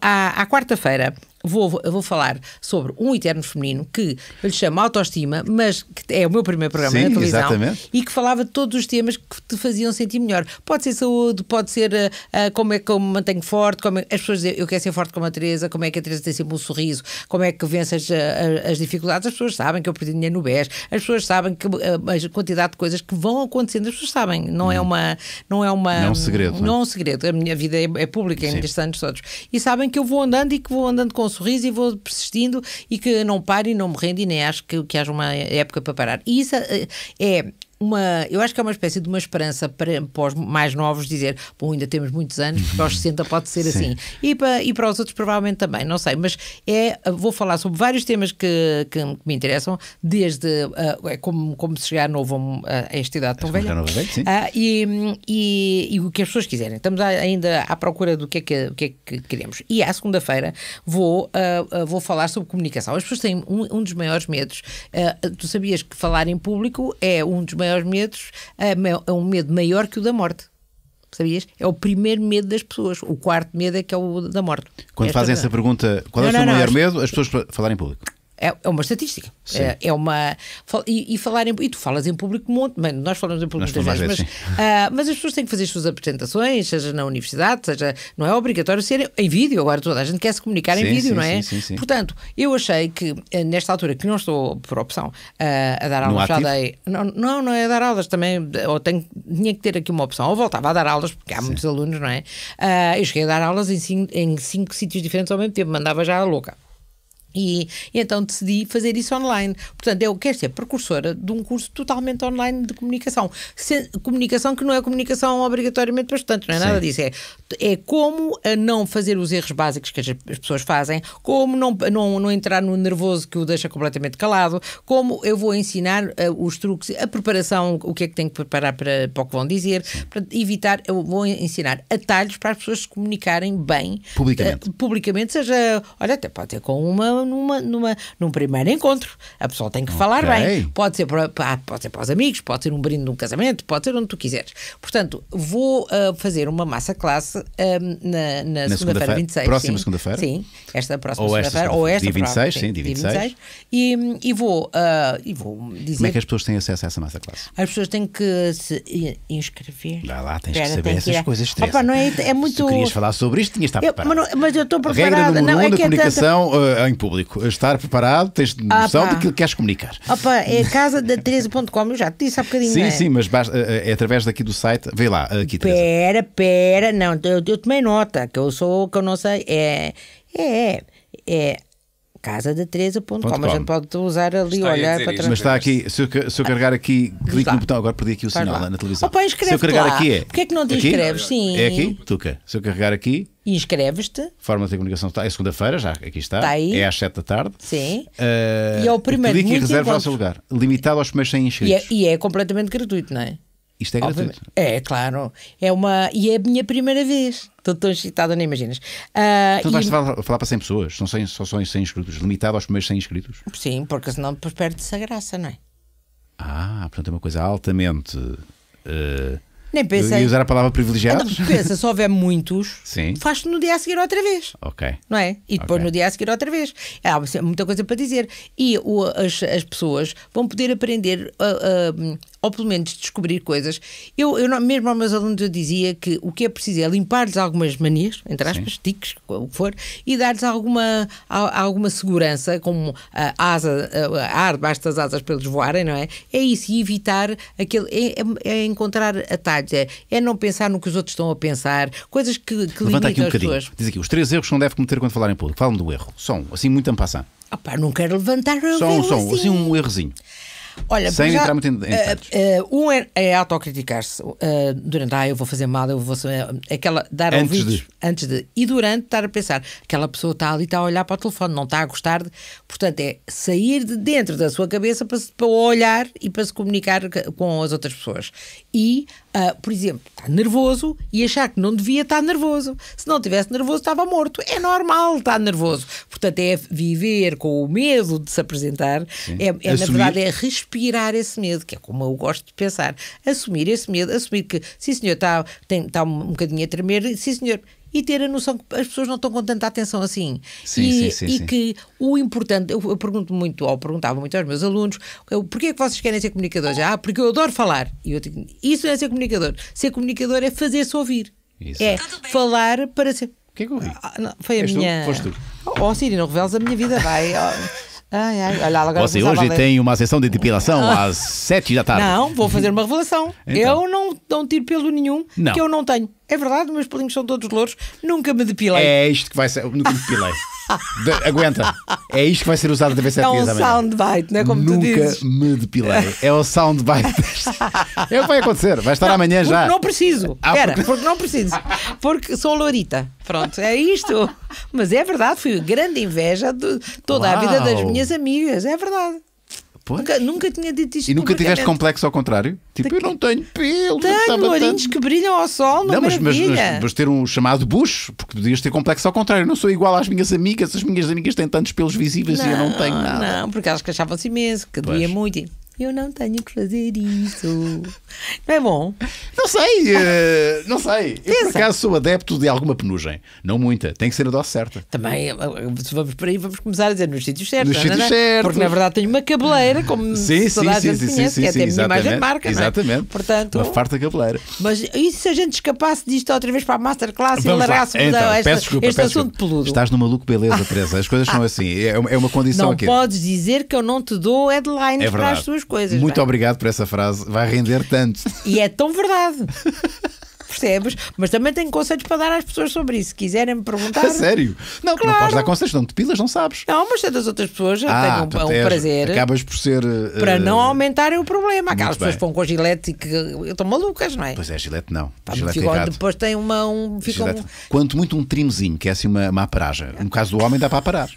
à, à quarta-feira, vou, vou falar sobre um eterno feminino que eu lhe chamo Autoestima, mas que é o meu primeiro programa Sim, na televisão exatamente. e que falava de todos os temas que te faziam sentir melhor. Pode ser saúde, pode ser uh, como é que eu me mantenho forte, como é, as pessoas dizem eu quero ser forte como a Teresa, como é que a Teresa tem sempre um sorriso, como é que vence as, eh, as, dificuldades. As pessoas sabem que eu perdi dinheiro no BES, as pessoas sabem que a, a quantidade de coisas que vão acontecendo, as pessoas sabem, não, é hum. é uma. Não é uma. Não é um segredo. Não, é, é um segredo. A minha vida é, é pública em estes anos todos. E sabem que eu vou andando e que vou andando com sorriso e vou persistindo e que não pare e não me rendo e nem acho que, que haja uma época para parar. E isso eh, é, uma, eu acho que é uma espécie de uma esperança para, para os mais novos dizer, bom, ainda temos muitos anos, porque aos 60 pode ser [LAUGHS] assim. E para, e para os outros provavelmente também, não sei, mas é, vou falar sobre vários temas que, que, que me interessam, desde uh, como, como se chegar novo a esta idade tão velha. Novo, bem, uh, ah, e, e, e, o que as pessoas quiserem. Estamos ainda à procura do que é que, que, é que queremos. E à segunda-feira vou, uh, vou falar sobre comunicação. As pessoas têm um, um dos maiores medos. tu sabias que falar em público é um dos maiores maiores medos é um medo maior que o da morte. Sabias? É o primeiro medo das pessoas. O quarto medo é que é o da morte. Quando Esta fazem essa pergunta, qual é não, é o seu maior medo? As pessoas falarem em público. É, é, uma estatística. É, é, uma. E, e, falar em, e tu falas em público muito, mas nós falamos em público nós muitas vezes, mas, uh, mas, as pessoas têm que fazer as suas apresentações, seja na universidade, seja. Não é obrigatório ser em vídeo, agora toda a gente quer se comunicar sim, em vídeo, sim, não é? Sim, sim, Portanto, eu achei que eh, nesta altura, que não estou por opção uh, a dar aulas, já dei. Não, não, não é a dar aulas também, eh, ou tenho, tinha que ter aqui uma opção, ou voltava a dar aulas, porque há muitos alunos, não é? Uh, eu cheguei a dar aulas em cinco, em cinco sítios diferentes ao mesmo tempo, mandava já a louca. E, e, então decidi fazer isso online. Portanto, eu quero ser precursora de um curso totalmente online de comunicação. Se, comunicação que não é comunicação obrigatoriamente bastante, não é Sim. nada disso. É, é como não fazer os erros básicos que as, as pessoas fazem, como não, não, não entrar no nervoso que o deixa completamente calado, como eu vou ensinar uh, os truques, a preparação, o que é que tenho que preparar para, para o que vão dizer, para evitar, eu vou ensinar atalhos para as pessoas se comunicarem bem. Publicamente. Uh, publicamente, seja, olha, até pode ter com uma numa, numa, num primeiro encontro. A pessoa tem que okay. falar bem. Pode ser, para, pode ser para os amigos, pode ser um brinde de um casamento, pode ser onde tu quiseres. Portanto, vou uh, fazer uma massa classe uh, na, na, na segunda-feira 26. Próxima segunda-feira? Sim, esta próxima segunda-feira. Ou esta, segunda dia 26, sim, dia 26. Dia 26 e, e, vou, uh, e vou dizer. Como é que as pessoas têm acesso a essa massa classe? As pessoas têm que se inscrever. Vá lá, tens que saber essas que coisas. Opa, não é, é muito. Se tu querias falar sobre isto, tinhas de estar preparado. Eu, mas, não, mas, eu estou preparada. Regra número não, é um é da comunicação é tanta... Ah, em público público. Estar preparado, tens ah, noção ah, daquilo que queres comunicar. Opa, é a casa da Teresa.com, eu já te disse há bocadinho. Sim, é? sim, mas eh, eh, é através daqui do site. Vê lá, aqui Teresa. Pera, pera, não, eu, eu tomei nota, que eu sou, que eu não sei. É, é, é casadatereza.com. mas A gente pode usar ali, Estou olhar para trás. Mas está aqui, se eu, se eu carregar aqui, ah, no botão, agora perdi aqui o Faz sinal lá. na televisão. Opa, se eu carregar lá. aqui é. Porquê é que não te aqui? inscreves? É Sim. É aqui? Tuca. Se eu carregar aqui. Inscreves-te. Forma de comunicação está. É segunda-feira, já aqui está. está aí. É às 7 da tarde. Sim. Uh, e é o primeiro Clique e reserva o seu lugar. Limitado aos primeiros 100 inscritos. E é, e é completamente gratuito, não é? Isto é gratuito. É, claro. É uma... E é a minha primeira vez. Estou tão excitada, nem imaginas. Uh, então vais e... falar, falar para 100 pessoas, são 100, só são 100 inscritos, limitado aos primeiros 100 inscritos? Sim, porque senão perde-se a graça, não é? Ah, portanto é uma coisa altamente. Uh... Nem pensa. E usar a palavra privilegiado? Nem então, pensa, se houver muitos, [LAUGHS] faz-te no dia a seguir outra vez. Ok. Não é? E depois okay. no dia a seguir outra vez. É, há muita coisa para dizer. E o, as, as pessoas vão poder aprender a, ah, ou pelo menos descobrir coisas. Eu, eu mesmo aos meus alunos eu dizia que o que é preciso é limpar-lhes algumas manias, entre aspas, Sim. tiques, o que for, e dar-lhes alguma, alguma segurança, como a asa, a ar debaixo das asas para eles voarem, não é? É isso, e evitar aquele. É, é, é, encontrar atalhos, é, é, não pensar no que os outros estão a pensar, coisas que, que Levanta aqui um as pessoas. Diz aqui, os três erros que não deve cometer quando falar em público. Fala-me do erro. Som, assim, muito ampassando. Ah, pá, não quero levantar o som, som, assim. assim um errozinho. Olha, Sem já, entrar muito em eh, detalhes. Uh, uh, um é, é autocriticar-se. Uh, durante, ah, eu vou fazer mal, eu vou fazer. Aquela, dar antes ouvidos de. antes de. E durante estar a pensar, aquela pessoa está ali, está a olhar para o telefone, não está a gostar de. Portanto, é sair de dentro da sua cabeça para, se, para olhar e para se comunicar com as outras pessoas. E, ah, por exemplo, está nervoso e achar que não devia estar nervoso. Se não estivesse nervoso, estava morto. É normal estar nervoso. Portanto, é viver com o medo de se apresentar. Sim. É, é na verdade, é respeitar expirar esse medo, que é como eu gosto de pensar. Assumir esse medo, assumir que, sim senhor, está tá, tá um bocadinho a tremer, sim senhor, e ter a noção que as pessoas não estão com tanta atenção assim. Sim, e, sim, sim, e sim. que o importante, eu, eu, pergunto muito, ou perguntava muito aos meus alunos, porquê é que vocês querem ser comunicadores? Ah, porque eu adoro falar. E eu digo, isso não é ser comunicador. Ser comunicador é fazer-se ouvir. Isso. É falar para ser. O que é que eu ri? Ah, não, foi a minha. Tu? Foste tu. Oh, Siri, não reveles a minha vida, vai. Oh. [LAUGHS] Ai, ai, olha lá, agora Você hoje tem uma sessão de depilação ah. às sete da tarde. Não, vou fazer uma revelação. Então. Eu não, não tiro pelo nenhum não. que eu não tenho. É verdade, meus pelinhos são todos louros, nunca me depilei. É isto que vai ser, nunca me depilei. [LAUGHS] De, aguenta. É isto que vai ser usado da vez É um soundbite, não é como Nunca tu dizes. nunca me depilei. É o soundbite. é o que vai acontecer. Vai estar não, amanhã já. Não preciso. Ah, Era, porque... porque não preciso. Porque sou lourita. Pronto, é isto. Mas é verdade, fui grande inveja de toda Uau. a vida das minhas amigas. É verdade. Nunca, nunca tinha dito isto. E nunca tiveste complexo ao contrário? Tipo, eu não tenho pelo Tenho olhinhos que brilham ao sol, não, mas, mas, mas, mas, ter um chamado bush porque podias ter complexo ao contrário. Eu não sou igual às minhas amigas, as minhas amigas têm tantos pelos visíveis não, e eu não tenho nada. Não, porque elas queixavam-se imenso, que pois. doía muito. Eu não tenho que fazer isso. [LAUGHS] Não é bom? Não sei, uh, [LAUGHS] não sei. Pensa. Eu por acaso sou adepto de alguma penugem. Não muita, tem que ser a dose certa. Também, eh, vamos por aí, vamos começar a dizer nos sítios certos. Nos é sítios certos. Porque na verdade tenho uma cabeleira, como sim, toda sim, a gente sim, conhece, sim, que é sim, até a minha imagem de marca. É? Exatamente. É? Portanto, uma farta cabeleira. Mas e se a gente escapasse disto outra vez para a masterclass vamos e largasse então, a esta, peço desculpa, este peço assunto desculpa. peludo? Estás no maluco, beleza, Teresa. As coisas são ah. assim. É, é uma condição não aqui. Não podes dizer que eu não te dou headlines é para as tuas coisas. Muito vai? É? obrigado por essa frase, vai render tanto. E é tão verdade. [LAUGHS] percebes? Mas também tenho conselhos para dar às pessoas sobre isso. Se quiserem me perguntar. A sério? Não, claro. não podes dar conselhos, não. pilas não sabes. Não, mas é das outras pessoas já ah, tenho um, é um prazer. Acabas por ser. Uh, para não aumentarem o problema. Aquelas pessoas que vão com a gilete e que estão malucas, não é? Pois é, gilete não. gilete é depois tem uma. Um, fica um... Quanto muito um trimozinho, que é assim uma, uma aparagem. No caso do homem, dá para aparar.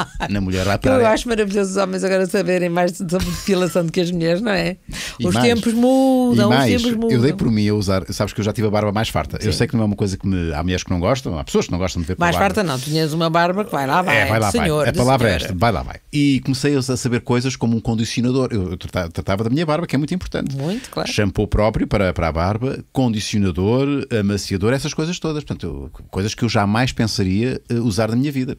[LAUGHS] na mulher à praia. Eu acho maravilhoso os homens agora saberem mais sobre depilação do que as mulheres, não é? E os mais, tempos mudam, mais, os tempos mudam. Eu dei por mim a usar, sabes que eu já tive a barba mais farta. Sim. Eu sei que não é uma coisa que me. Há mulheres que não gostam, há pessoas que não gostam de ver Mais farta não, tu tinhas uma barba que vai lá, vai. É, vai lá, senhor, vai. A palavra é senhora. é esta, vai lá, vai. E comecei a saber coisas como um condicionador. Eu, eu tratava, tratava da minha barba, que é muito importante. Muito, claro. Shampoo próprio para, para a barba, condicionador, amaciador, essas coisas todas. Portanto, eu, coisas que eu jamais pensaria eh, usar na minha vida.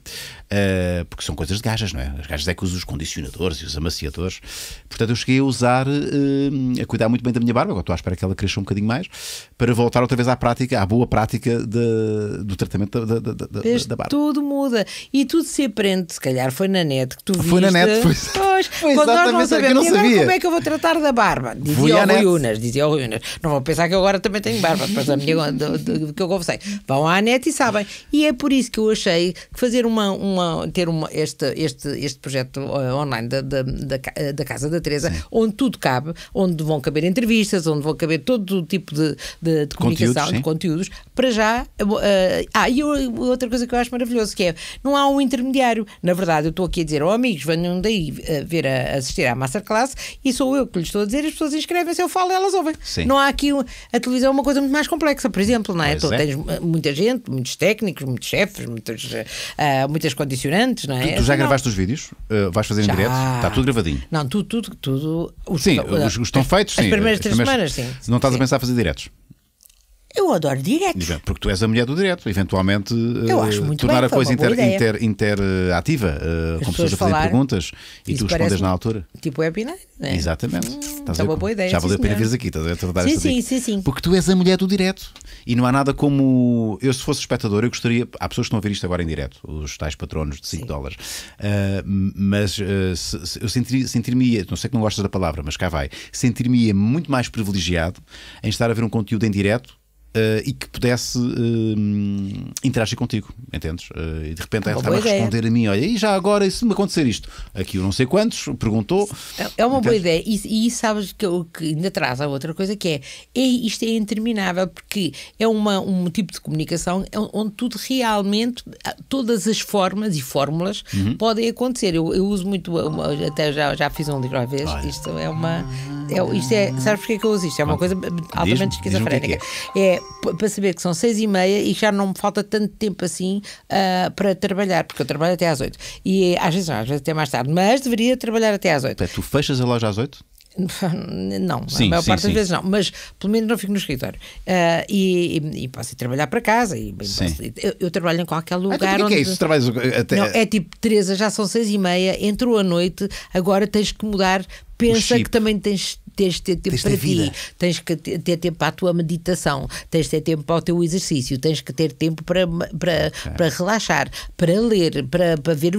Uh, porque são coisas de gajas, não é? As gajas é que usam os condicionadores e os amaciadores. Portanto, eu cheguei a usar, uh, a cuidar muito bem da minha barba, agora estou à espera que ela cresça um bocadinho mais, para voltar outra vez à prática, à boa prática de, do tratamento da, da, da, da, barba. Tudo muda. E tudo se aprende, se calhar foi na net que tu viste. Foi na net, foi. Pois, foi quando nós não sabemos, não sabia. como é que eu vou tratar da barba? Dizia ao Rui Unas, dizia ao Rui Unas. Não vou pensar que eu agora também tenho barba, depois da minha, do, do, do, que eu conversei. Vão à net e sabem. E é por isso que eu achei que fazer uma, uma ter uma, este, este, este projeto eh, online da, da, eh, da, Casa da Teresa, Sim. onde tudo cabe, onde vão caber entrevistas, onde vão caber todo o tipo de, de, de comunicação, conteúdos, de conteúdos. Para já, uh, ah, e outra coisa que eu acho maravilhoso que é não há um intermediário. Na verdade, eu estou aqui a dizer, oh amigos, venham daí ver a, assistir à Masterclass e sou eu que lhes estou a dizer, as pessoas inscrevem-se, eu falo, elas ouvem. Sim. Não há aqui a televisão é uma coisa muito mais complexa, por exemplo, não é? então, é. tens muita gente, muitos técnicos, muitos chefes, muitas, uh, muitas condicionantes, não é? tu, tu já não. gravaste os vídeos? Uh, vais fazer em direto? Está tudo gravadinho? Não, tudo, tudo, tudo. Os, sim, os, os estão feitos, sim. As primeiras três primeiras, semanas, sim. Não estás sim. a pensar a fazer diretos? Eu adoro diretos. Porque tu és a mulher do direto, eventualmente eh, tornar bem, a coisa interativa, inter, uh, com pessoas a fazer perguntas e tu respondes na altura. Tipo webinar, né? Exatamente. Hum, é uma boa ideia. Já valeu a pena vires aqui, estás a tratar sim, sim, sim, sim. Porque tu és a mulher do direto e não há nada como. Eu, se fosse espectador, eu gostaria. Há pessoas que estão a ver isto agora em direto, os tais patronos de 5 dólares. Uh, mas uh, se, se, eu sentir-me, sentir não sei que não gostas da palavra, mas cá vai, sentir-me muito mais privilegiado em estar a ver um conteúdo em direto Uh, e que pudesse uh, interagir contigo, entendes? Uh, e de repente ela estava a responder a mim: olha, e já agora, e se me acontecer isto? Aqui eu não sei quantos perguntou. É, é uma entendes? boa ideia, e, e sabes que, que ainda traz a outra coisa que é, é isto é interminável, porque é uma, um tipo de comunicação é onde tudo realmente, ah, todas as formas e fórmulas uhum. podem acontecer. Eu, eu uso muito, uma, até já, já fiz um livro à vez, olha. isto é uma. É, isto é, sabes porque é que eu uso isto? É uma coisa altamente é esquizofrénica. é para saber que são seis e meia e já não me falta tanto tempo assim uh, para trabalhar, porque eu trabalho até às oito. E eh, às vezes não, às vezes até mais tarde, mas deveria trabalhar até às oito. Tu fechas a loja às oito? [LAUGHS] Não, sim, a maior sim, parte sim. das vezes não, mas pelo menos não fico no escritório. Uh, e, e, e, posso ir trabalhar para casa. E, posso, eu, eu, trabalho em qualquer então, lugar. Ah, então, onde... que é isso? Trabalhas eh, até... não, é tipo, Teresa, já são seis e meia, entrou a noite, agora tens que mudar pensa que também tens tens de ter tempo tens para ti, tens que ter, ter tempo para a tua meditação, tens de ter tempo para o teu exercício, tens que ter tempo para, para, okay. É. para relaxar, para ler, para, para ver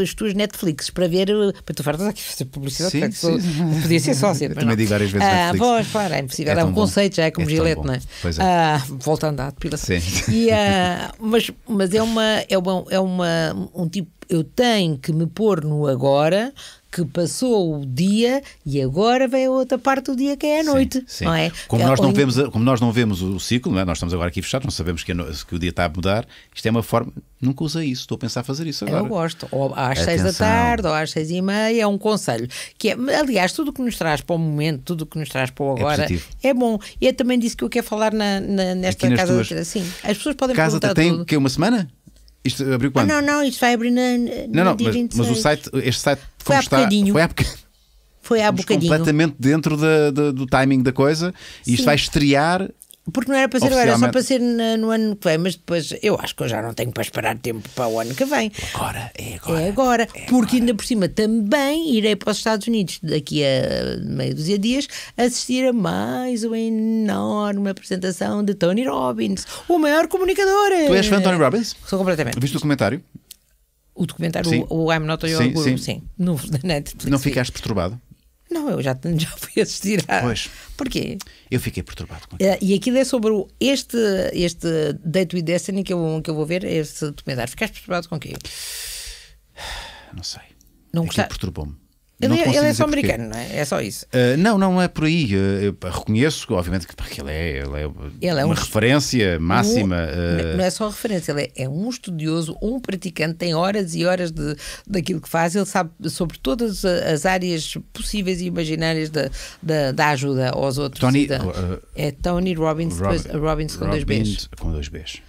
as tuas Netflix, para ver. Para tu fartas aqui fazer publicidade, sim, sim. podia ser só sempre. [LAUGHS] Também não. digo várias vezes. Ah, pois, para, é impossível. É, é um bom. conceito, já é como é gilete, não é? Pois é. Ah, voltando à Sim. E, ah, mas, mas é, uma, é, uma, é uma, um tipo eu tenho que me pôr no agora que passou o dia e agora vem a outra parte do dia que é a noite, sim, sim. É? Como é, nós, não vemos, como nós não vemos o ciclo, é? nós estamos agora aqui fechados, não sabemos que, que, o dia está a mudar, isto é uma forma, nunca usei isso, estou a pensar fazer isso agora. Eu gosto, ou às Atenção. seis da tarde, ou às seis e meia, é um conselho, que é, aliás, tudo o que nos traz para o momento, tudo o que nos traz para o é agora, é, é bom. E é também disso que eu quero falar na, na, nesta casa, tuas... assim, as pessoas podem casa perguntar tem tudo. que uma semana? Isto abriu quando? Ah, não, não, isto vai abrir na, na não, não, mas, mas, o site, este site foi há está, bocadinho. Foi há bocadinho. Foi bocadinho. completamente dentro da, da, do timing da coisa e isto vai estrear porque não era para ser agora, era só para ser na, no ano que vem, mas depois eu acho que eu já não tenho para esperar tempo para o ano que vem. Agora, é, é agora. É agora. É porque agora. ainda por cima também irei para os Estados Unidos daqui a meio dos dias assistir a mais uma enorme apresentação de Tony Robbins, o maior comunicador. Tu és fã de Tony Robbins? Sou completamente. Viste o comentário? O documentário, o, o I'm Not Your sim, Guru, sim. sim. No, na Netflix. Não ficaste perturbado? Não, eu já, [LAUGHS] já fui assistir a. Pois. Porquê? Eu fiquei perturbado com aquilo. Eh, e aquilo é sobre este, este Date with Destiny que eu, que eu vou ver, este documentário. Ficaste perturbado com o quê? Não sei. Não gostaste? perturbou-me. É- ele, é, ele é só americano, não é? É só isso. Uh, não, não é por aí. Ah, eu reconheço, obviamente, que porque ele é, ele é, ele é uma um, referência máxima. Um, uh... É- ah. Não é só referência, ele é, é, um estudioso, um praticante, tem horas e horas de, daquilo que faz, ele sabe sobre todas as áreas possíveis e imaginárias da, da, da ajuda aos outros. Tony, da, uh, uh, é Tony Robbins, Rob, depois, Robbins, com Robbins, dois Bs. Com dois Bs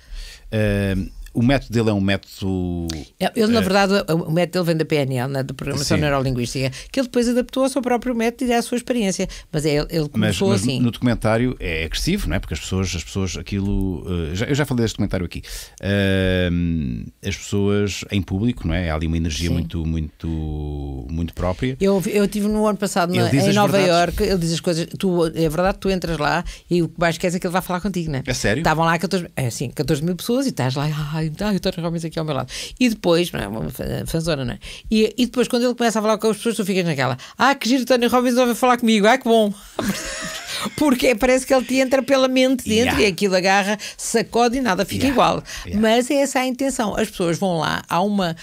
o método dele é um método. É, ele, na é. verdade, o método dele vem da PNL, né, da Programação Sim. Neurolinguística, que ele depois adaptou ao seu próprio método e à sua experiência. Mas é, ele começou mas, mas assim. No documentário é agressivo, não é? Porque as pessoas, as pessoas aquilo. Uh, já, eu já falei deste documentário aqui. Uh, as pessoas em público, não é? Há ali uma energia Sim. muito, muito, muito própria. Eu, eu tive no ano passado na, em Nova verdades... York, ele diz as coisas. Tu, é verdade, tu entras lá e o que mais queres é que ele vá falar contigo, não é? É sério? Estavam lá 14, é, assim, 14 mil pessoas e estás lá. Ah, ai, ai, o Tony Robbins aqui ao meu lado. E depois, não é? Uma fanzona, não é? E, e depois, quando ele começa a falar com as pessoas, tu ficas naquela, ah, que giro, o Tony Robbins vai falar comigo, ah, que bom. [LAUGHS] Porque parece que ele te entra pela mente dentro yeah. e aquilo agarra, sacode e nada fica yeah. igual. Yeah. Mas essa é essa a intenção. As pessoas vão lá, há uma.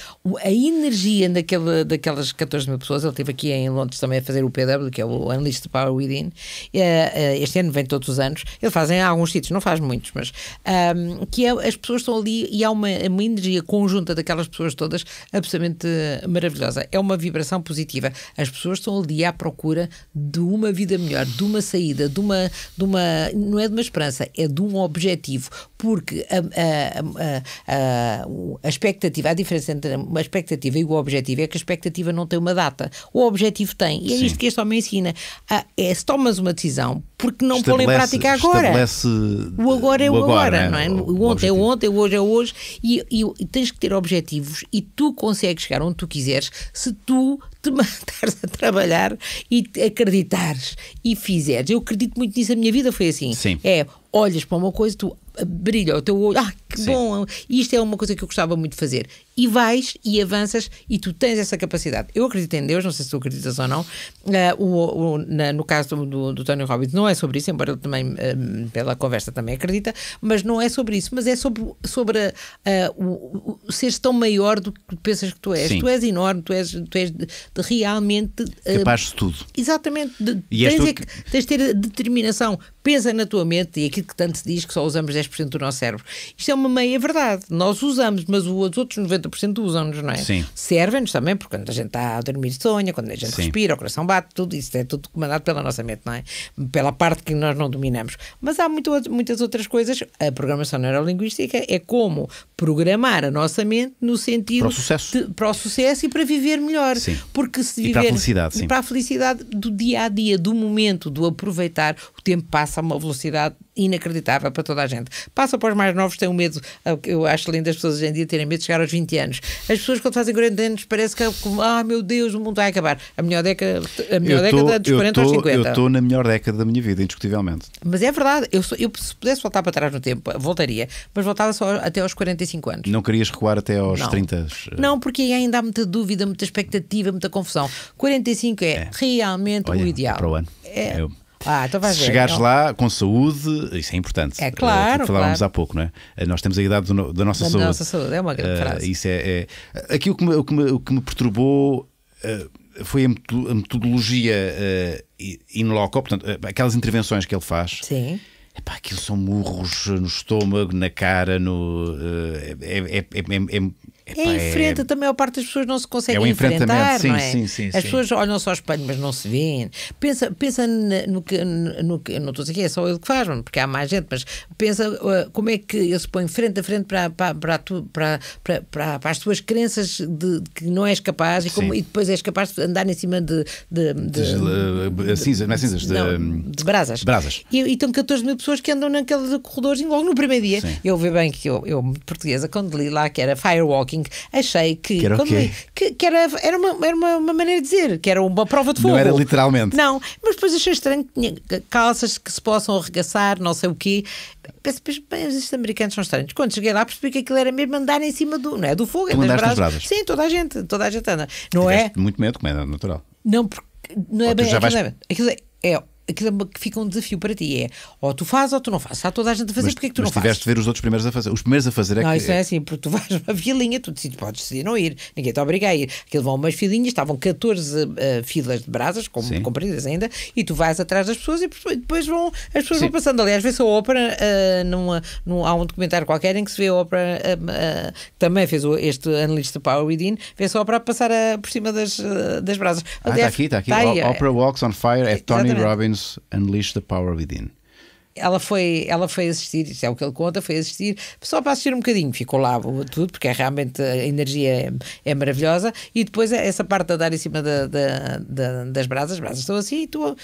A energia daquele, daquelas 14 mil pessoas, ele esteve aqui em Londres também a fazer o PW, que é o Unleashed Power Within. Eh, eh, este ano vem todos os anos. Ele faz em alguns sítios, não faz muitos, mas. Um, que é, as pessoas estão ali e há uma, uma energia conjunta daquelas pessoas todas absolutamente maravilhosa. É uma vibração positiva. As pessoas estão ali à procura de uma vida melhor, de uma saída, de uma. De uma não é de uma esperança, é de um objetivo. Porque a, a, a, a expectativa, a diferença entre uma expectativa e o objetivo é que a expectativa não tem uma data. O objetivo tem. E é Sim. isto que este homem ensina. Ah, é, se tomas uma decisão, porque não pôr em prática agora. O agora é o, agora, agora né? não é? O, ontem é o ontem, o hoje é o hoje, e, e, e, tens que ter objetivos e tu consegues chegar onde tu quiseres se tu te [LAUGHS] mandares a trabalhar e acreditares e fizeres. Eu acredito muito nisso, a minha vida foi assim. Sim. É olhas para uma coisa, tu eh, brilha o teu olho, ah, que Sim. bom, isto é uma coisa que eu gostava muito de fazer. E vais e avanças e tu tens essa capacidade. Eu acredito em Deus, não sei se tu acreditas ou não. Uh, o, o, na, no caso do, do, do Tony Robbins, não é sobre isso, embora ele também, uh, pela conversa, também acredita, mas não é sobre isso, mas é sobre, sobre uh, o, o seres tão maior do que pensas que tu és. Sim. Tu és enorme, tu és, tu és de, de realmente. Capaz de tudo. Exatamente. De, tens, é que, tens de ter determinação. Pensa na tua mente e aquilo aquilo que tanto se diz que só usamos 10% do nosso cérebro. Isto é uma meia verdade. Nós usamos, mas os outros 90% usam-nos, não é? Sim. Servem-nos também, porque quando a gente está a dormir sonha, quando a gente Sim. respira, o coração bate, tudo isso é tudo comandado pela nossa mente, não é? Pela parte que nós não dominamos. Mas há muito, muitas outras coisas. A programação neurolinguística é como programar a nossa mente no sentido para o sucesso, de, para o sucesso e para viver melhor. Sim. Porque se viver e para a felicidade, sim. para a felicidade do dia a dia, do momento, do aproveitar, tempo passa a uma velocidade inacreditável para toda a gente. Passa para os mais novos, têm um medo. É eu acho lindo as pessoas hoje em dia terem medo de chegar aos 20 anos. As pessoas quando fazem 40 anos parece que, é ah, meu Deus, o mundo vai acabar. A melhor década, a melhor tô, década dos 40 tô, aos 50. Eu estou na melhor década da minha vida, indiscutivelmente. Mas é verdade, eu, eu se pudesse voltar para trás no tempo, voltaria, mas voltava só até aos 45 anos. Não querias recuar até aos não. 30? Não, porque ainda há muita dúvida, muita expectativa, muita confusão. 45 é, é. realmente Olha, o ideal. É para o ano. É, eu ah, então vai Se ver. chegares lá com saúde, isso é importante. É claro. falávamos claro. há pouco, não é? Nós temos a idade do, da nossa da saúde. Da nossa saúde, é uma grande frase. Uh, isso é, é... Aqui o que me, o que me, o que me perturbou. Uh, foi a metodologia uh, in loco, portanto, aquelas intervenções que ele faz. Sim. Epá, aquilo são murros no estômago, na cara, no. Uh, é, é, é, Epá, é, é enfrenta é... também, a parte das pessoas não se conseguem é um enfrentar, sim, não é? Sim, sim, As pessoas olham só ao espelho, mas não se veem. Pensa, pensa no que, no que não estou a dizer que é só ele que faz, porque há mais gente, mas pensa uh, como é que ele se põe frente a frente para, para, para, tu, para, para, para, para as tuas crenças de, de, que não és capaz e, como, e, depois és capaz de andar em cima de, de, de uh, é cinzas, não é cinzas, hum, de, brasas. brasas. E, e estão 14 mil pessoas que andam naqueles corredores logo no primeiro dia. Eu vi bem que eu, eu portuguesa, quando li lá que era firewalking Achei que. Que era, li, que, que era, era, uma, era uma, maneira de dizer, que era uma prova de fogo. Não era literalmente. Não, mas depois achei estranho que tinha calças que se possam arregaçar, não sei o quê. Penso, mas estes americanos são estranhos. Quando cheguei lá percebi que aquilo era mesmo andar em cima do. Não é do fogo, é das brasas. Sim, toda a gente, toda a gente anda. Não é? muito medo, como é natural. Não, porque. Não é Ou bem. Já vais... aquilo é, é, é aquilo é que fica um desafio para ti. É ou tu fazes ou tu não fazes. Está toda a gente a fazer, mas, porque é que tu não fazes? Mas tiveste de ver os outros primeiros a fazer. Os primeiros a fazer é não, que. Não, isso é... assim, porque tu [LAUGHS] vais uma filinha, tu decides, podes decidir não ir, ninguém te obriga a ir. Aquilo vão umas filinhas, estavam 14 uh, eh, filas de brasas, como compridas ainda, e tu vais atrás das pessoas e depois vão, as pessoas Sim. vão passando. Aliás, vê-se a ópera, uh, eh, numa, num, há um documentário qualquer em que se vê a ópera, uh, eh, também fez o, este analista Power Within, vê-se a ópera a passar a, por cima das, das brasas. Ah, tá Aliás, ah, está aqui, está aqui. Tá aí, é. Opera Walks on Fire é Tony Robbins. Unleash the Power Within. Ela foi, ela foi assistir, isso é o que ele conta, foi assistir, só para assistir um bocadinho, ficou lá tudo, porque é realmente a energia é, é maravilhosa, e depois é, essa parte de dar em cima da, da, da, das brasas, as brasas estão assim, e tu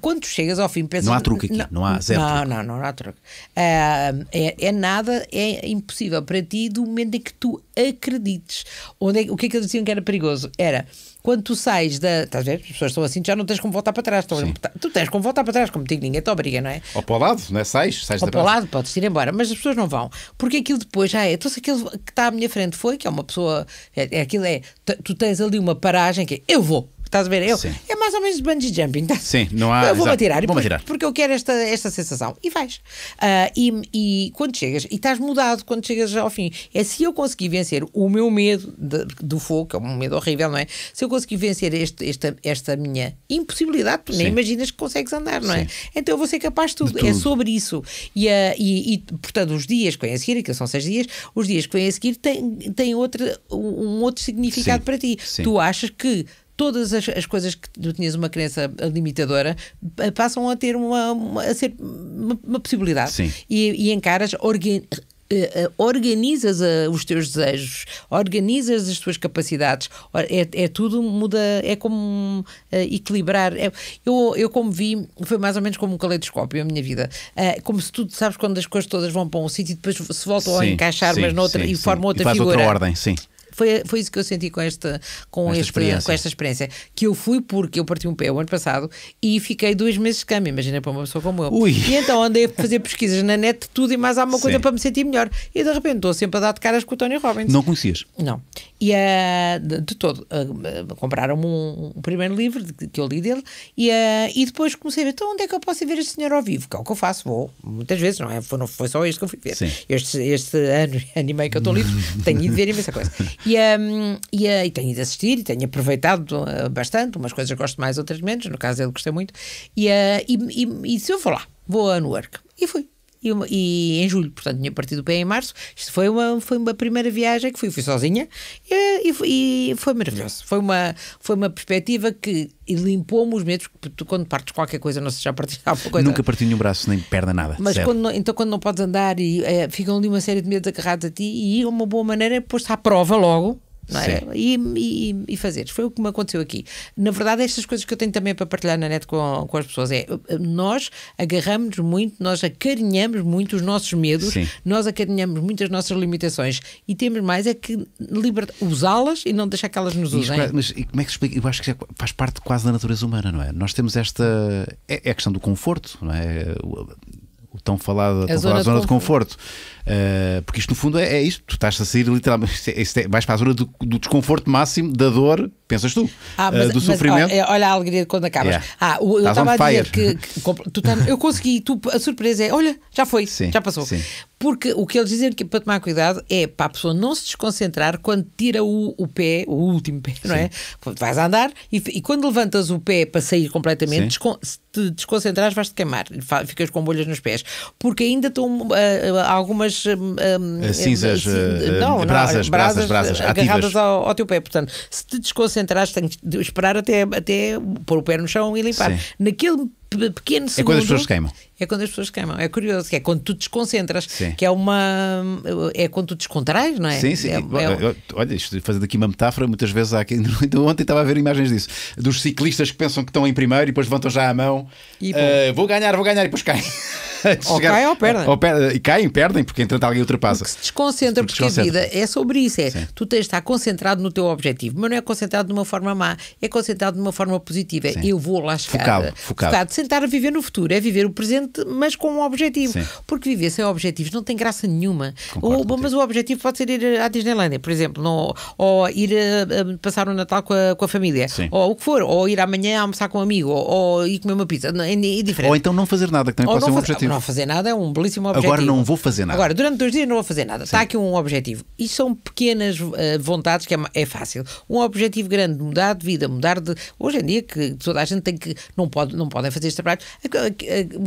quando chegas ao fim, pensas. Não há truque aqui, não, não há zero. Não, truque. não, não, não há truque. Ah, é, é, nada, é impossível para ti do momento em que tu acredites. Onde é, o que é que eles diziam que era perigoso? Era quando tu sais da. Estás a ver? As pessoas estão assim, já não tens como voltar para trás. Estão, tá, tu tens como voltar para trás, como digo, ninguém te obriga, não é? Ou para o lado, não é? Sais, sais Ou para o lado, podes ir embora, mas as pessoas não vão. Porque aquilo depois já ah, é. Então, se aquilo que está à minha frente foi, que é uma pessoa. É, é aquilo é. Tu tens ali uma paragem que é, eu vou. Estás a ver? Eu, é mais ou menos bungee jumping. Tá? Sim, não há. Eu vou-me atirar, vou atirar. Porque eu quero esta, esta sensação. E vais. Uh, e, e quando chegas, e estás mudado quando chegas ao fim. É se eu conseguir vencer o meu medo de, do fogo, que é um medo horrível, não é? Se eu conseguir vencer este, esta, esta minha impossibilidade, nem Sim. imaginas que consegues andar, não é? Então eu vou ser capaz de tudo. De tudo. É sobre isso. E, uh, e, e, portanto, os dias que vêm a seguir, que são seis dias, os dias que vêm a seguir têm, têm outro um outro significado para ti. Tu achas que todas as, as, coisas que tu tinhas uma crença limitadora eh, passam a ter uma, uma a ser uma, uma possibilidade. Sim. E, e encaras organ, eh, eh, organizas os teus desejos, organizas as tuas capacidades, é, é tudo muda, é como equilibrar. É, eu, eu, como vi, foi mais ou menos como um caleidoscópio a minha vida. como se tu sabes, quando as coisas todas vão para um sítio e depois se voltam sim, a encaixar, sim, mas noutra sim, e formam outra e faz figura. outra ordem, sim. Foi, foi isso que eu senti com esta, com esta, este, experiência. com esta experiência. Que eu fui porque eu parti um pé o ano passado e fiquei dois meses de cama, imagina para uma pessoa como eu. Ui. E então andei a fazer pesquisas na net, tudo e mais alguma coisa Sim. para me sentir melhor. E de repente estou sempre a dar de caras com o Tony Robbins. Não conhecias? Não. E uh, de, de, todo, uh, compraram-me um, um, primeiro livro de, que eu li dele e, uh, e depois comecei a ver, então onde é que eu posso ir ver este senhor ao vivo? Que é o que eu faço, vou muitas vezes, não é? Foi, não foi só este que eu fui ver. Sim. Este, este ano, [LAUGHS] ano e meio que eu estou livre, [LAUGHS] tenho ido ver imensa coisa. E, um, e, eh, e tenho ido assistir e tenho aproveitado eh, bastante, umas coisas gosto mais, outras menos, no caso ele gostei muito. E, uh, e, e, e se eu vou lá, vou a Newark. E fui e, uma, e em julho, portanto tinha partido o pé em março. Isto foi uma, foi uma primeira viagem que fui, fui sozinha e, e, e foi maravilhoso. Foi uma, foi uma perspectiva que limpou-me os medos, porque tu, quando partes qualquer coisa, não sei, já partiste alguma coisa. Nunca parti nenhum braço, nem perda nada. Mas quando, então quando não podes andar e é, ficam ali uma série de medos agarrados a ti e uma boa maneira é pôr-te à prova logo não é? E, e, e, fazeres. Foi o que me aconteceu aqui. Na verdade, estas coisas que eu tenho também para partilhar na net com, com as pessoas é eh, nós agarramos muito, nós acarinhamos muito os nossos medos, Sim. nós acarinhamos muito as nossas limitações e temos mais é que usá-las e não deixar que elas nos usem. Mas, mas como é que se explica? Eu acho que é faz parte quase da natureza humana, não é? Nós temos esta. É, é, a questão do conforto, não é? O, o tão falado, a tão zona, falado, de, zona conforto. de conforto. Eh, porque isto, no fundo, é, é isto. Tu estás a sair literalmente. É, vais é para a zona do, do, desconforto máximo, da dor, pensas tu, ah, eh, mas, uh, do mas, sofrimento. Olha, olha, a alegria quando acabas. Yeah. Ah, o, eu estava a dizer que, que tu, eu consegui, tu, a surpresa é: olha, já foi, sim, já passou. Sim. Porque o que eles dizem que para tomar cuidado é para a pessoa não se desconcentrar quando tira o, o pé, o último pé, não é? sim. é? Vais a andar e, e, quando levantas o pé para sair completamente, descon se te desconcentras, vais-te queimar, ficas com bolhas nos pés. Porque ainda estão uh, algumas um, hum, é cinzas, as, hum, hum, não, brasas, não, brasas, brasas, brasas agarradas ao, ao, teu pé. Portanto, se te desconcentraste, tens de esperar até, até pôr o pé no chão e limpar. Sim. Naquele pequeno segundo. É quando as pessoas queimam é quando as pessoas queimam. É curioso, que é quando tu desconcentras, sim. que é uma. É quando tu descontrais, não é? Sim, sim. É, é... Olha, estou fazendo aqui uma metáfora, muitas vezes há aqui. [LAUGHS] Ontem estava a ver imagens disso, dos ciclistas que pensam que estão em primeiro e depois levantam já a mão. E, uh, vou ganhar, vou ganhar e depois caem. [LAUGHS] ou chegar, caem ou perdem. Ou, per... e caem, perdem, porque entretanto alguém ultrapassa. Porque se desconcentra, porque, desconcentra. a vida é sobre isso. É, tu tens de estar concentrado no teu objetivo, mas não é concentrado de uma forma má, é concentrado de uma forma positiva. Sim. Eu vou lá chegar. Focado, focado. focado. Sentar a viver no futuro, é viver o presente mas com um objetivo. Sim. Porque viver sem objetivos não tem graça nenhuma. mas o objetivo pode ser ir à Disneylandia, por exemplo, não, ou ir a, eh, a eh, passar o Natal com a, com a família, Sim. ou o que for, ou ir amanhã almoçar com um amigo, ou, ou ir comer uma pizza. É, é diferente. Ou então não fazer nada, que também ou pode ser um objetivo. Não fazer nada é um belíssimo objetivo. Agora não vou fazer nada. Agora, durante dois dias não vou fazer nada. Está aqui um objetivo. E são pequenas uh, vontades que é, é, fácil. Um objetivo grande, mudar de vida, mudar de. Hoje em dia que toda a gente tem que. Não, pode, não podem fazer este trabalho.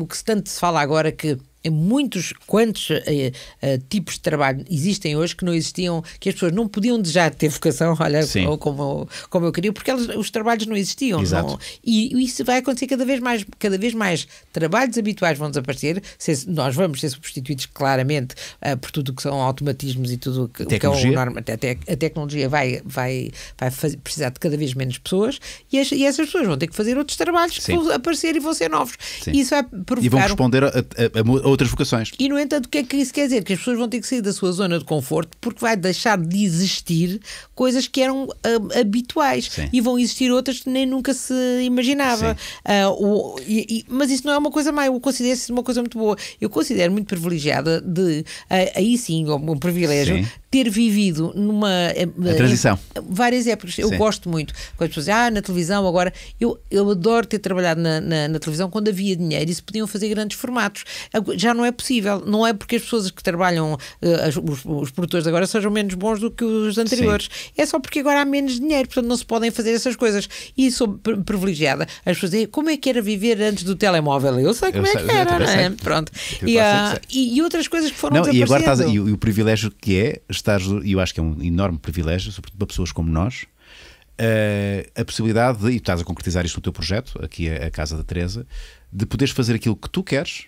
O que se tanto se fala agora que é muitos, quantos eh, eh, tipos de trabalho existem hoje que não existiam, que as pessoas não podiam já ter vocação, [LAUGHS] olha, ou como, como eu queria, porque elas, os trabalhos não existiam. Não, e isso vai acontecer cada vez mais, cada vez mais trabalhos habituais vão desaparecer, se, nós vamos ser substituídos claramente uh, por tudo o que são automatismos e tudo que, o que é o norma. A, a tecnologia vai, vai, vai fazer, precisar de cada vez menos pessoas e, as, e, essas pessoas vão ter que fazer outros trabalhos que vão aparecer e vão ser novos. Sim. E isso vai provocar. E vão responder a, a, a outras vocações. E, no entanto, o que é que isso quer dizer? Que as pessoas vão ter que sair da sua zona de conforto porque vai deixar de existir coisas que eram uh, habituais Sim. e vão existir outras que nem nunca se imaginava. Uh, e, e, mas isso não é uma coisa má, eu considero isso uma coisa muito boa. Eu considero muito privilegiada de, uh, aí sim, um privilégio, sim ter vivido numa eh, a transição. várias épocas. Eu gosto muito. Quando as pessoas dizem, ah, na televisão agora, eu, eu adoro ter trabalhado na, na, na, televisão quando havia dinheiro e se podiam fazer grandes formatos. Já não é possível. Não é porque as pessoas que trabalham, eh, as, os, os, produtores agora sejam menos bons do que os anteriores. Sim. É só porque agora há menos dinheiro, portanto não se podem fazer essas coisas. E sou privilegiada. As pessoas dizem, como é que era viver antes do telemóvel? Eu sei como eu é sei, que era, não é? Pronto. É ah, e, e, outras coisas que foram não, e agora estás, e, e o privilégio que é estar, e eu acho que é um enorme privilégio, sobretudo para pessoas como nós, a, eh, a possibilidade de, e estás a concretizar isto no teu projeto, aqui a, a Casa da Teresa, de poderes fazer aquilo que tu queres,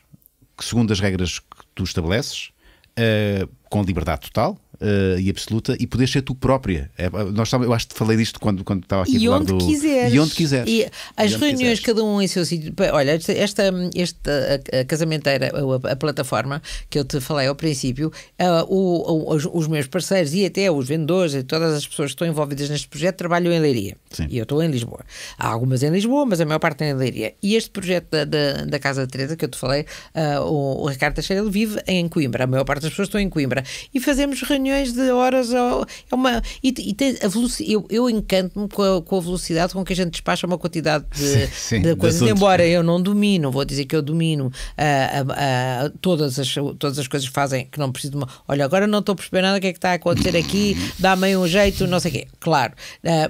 que segundo as regras que tu estabeleces, uh, com liberdade total, Uh, e absoluta e poder ser tu própria. É, nós, eu acho que falei disto quando, quando estava aqui e a falar onde do... Quiseres. E onde quiseres. E as e reuniões, quiseres. cada um em seu sítio. Olha, esta, esta, esta a casamenteira, a, a, plataforma que eu te falei ao princípio, uh, o, o, os, os, meus parceiros e até os vendedores e todas as pessoas que estão envolvidas neste projeto trabalham em Leiria. Sim. E eu estou em Lisboa. Há algumas em Lisboa, mas a maior parte é em Leiria. E este projeto da, da, da Casa de Teresa que eu te falei, uh, o, o Ricardo Teixeira, ele vive em Coimbra. A maior parte das pessoas estão em Coimbra. E fazemos reuniões milhões de horas. É uma, e, e tem a velocidade, eu, eu encanto-me com, com, a velocidade com que a gente despacha uma quantidade de, sim, sim, de coisas. Embora eu não domino, vou dizer que eu domino ah, ah, ah, todas, as, todas as coisas que fazem, que não preciso de uma. Olha, agora não estou a perceber nada o que é que está a acontecer aqui, uhum. dá-me um jeito, não sei o quê. Claro,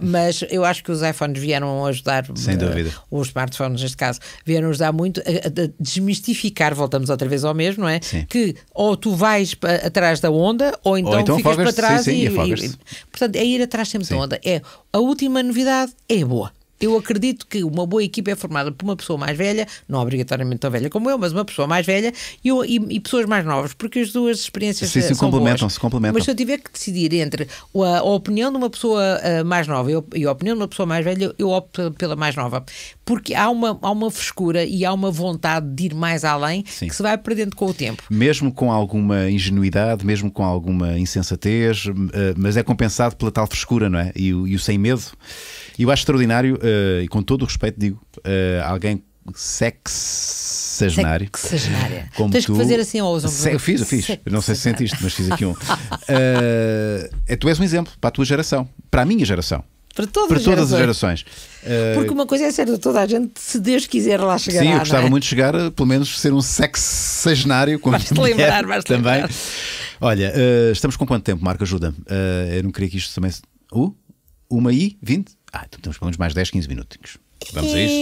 mas eu acho que os iPhones vieram ajudar, Sem dúvida. os smartphones neste caso, vieram ajudar muito a, desmistificar, voltamos outra vez ao mesmo, não é? Sim. Que ou tu vais atrás da onda, ou então, ou então, ficas para trás sim, sim, e, e, e, Portanto, é ir atrás sempre sim. de onda. É, a última novidade é boa. Eu acredito que uma boa equipa é formada por uma pessoa mais velha, não obrigatoriamente tão velha como eu, mas uma pessoa mais velha e, e, e pessoas mais novas, porque as duas experiências sim, eh, se são complementam, boas. se complementam. Mas se eu tiver que decidir entre a, a opinião de uma pessoa uh, mais nova eu, e a opinião de uma pessoa mais velha, eu opto pela mais nova, porque há uma, há uma frescura e há uma vontade de ir mais além sim. que se vai perdendo com o tempo. Mesmo com alguma ingenuidade, mesmo com alguma insensatez, uh, mas é compensado pela tal frescura, não é? E, e o sem medo. E eu acho extraordinário, uh, e com todo o respeito digo, uh, alguém sexagenário. Sexagenária. [LAUGHS] Como Tens tu... que fazer assim ao ombros. Eu fiz, eu fiz. Eu não sei se sentiste, mas fiz aqui um. uh, [LAUGHS] é, tu és um exemplo para a tua geração, para a minha geração. Para todas, para todas as gerações. Porque uma coisa é certa, toda a gente, se Deus quiser lá chegar. Sim, eu é? gostava é? muito de chegar, pelo menos ser um sexagenário. Vais-te lembrar, vais-te também. Lembrar. Olha, uh, estamos com quanto tempo, Marco? Ajuda-me. eu não queria que isto também. Uh, uma e vinte ah, então temos pelo menos mais 10, 15 minutinhos. Vamos a isso?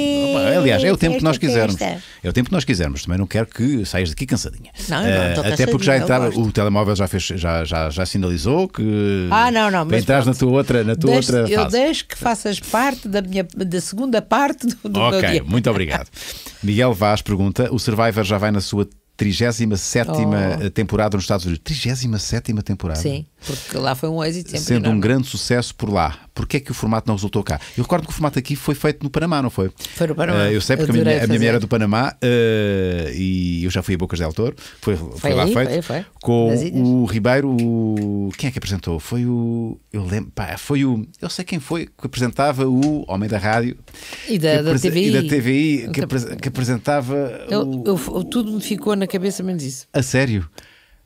Aliás, é o tempo que nós é quisermos. É o tempo que nós quisermos. Também não quero que saias daqui cansadinha. Não, não, não uh, ah, Até porque já entrar, o telemóvel já, fez, já, já, já sinalizou que. Ah, não, não. Para entrar na tua outra, na tua outra fase. Eu deixo que faças parte da, minha, da segunda parte do, do Ok, dia. muito obrigado. [LAUGHS] Miguel Vaz pergunta: o Survivor já vai na sua 37 oh. temporada nos Estados Unidos. 37 temporada. Sim, porque lá foi um êxito Sendo enorme. É? um grande sucesso por lá. Porquê é que o formato não resultou cá? Eu recordo que o formato aqui foi feito no Panamá, não foi? Foi no Panamá. Uh, eu sei porque eu a, minha, a minha mulher era é do Panamá uh, e eu já fui a Bocas del Toro. Foi, foi, foi lá aí, feito. Foi, foi. Com o Ribeiro, o... quem é que apresentou? Foi o. Eu lembro. Pá, foi o. Eu sei quem foi que apresentava o Homem da Rádio e da, da TVI. E da TVI que, apres... que apresentava. Eu, o... eu, tudo me ficou na cabeça menos isso. A sério?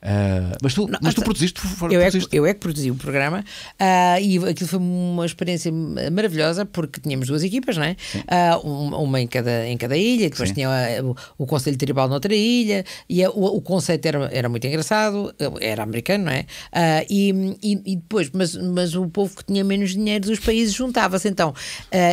Uh, mas tu, não, mas tu ah, produziste, eu é produziste. eu é que produzi o programa uh, e aquilo foi uma experiência maravilhosa porque tínhamos duas equipas, não é? Uh, uma em cada, em cada ilha, depois Sim. tinha o, o Conselho Tribal noutra ilha e o, o, conceito era, era muito engraçado, era americano, não é? E, e, e, depois, mas, mas o povo que tinha menos dinheiro dos países juntava-se então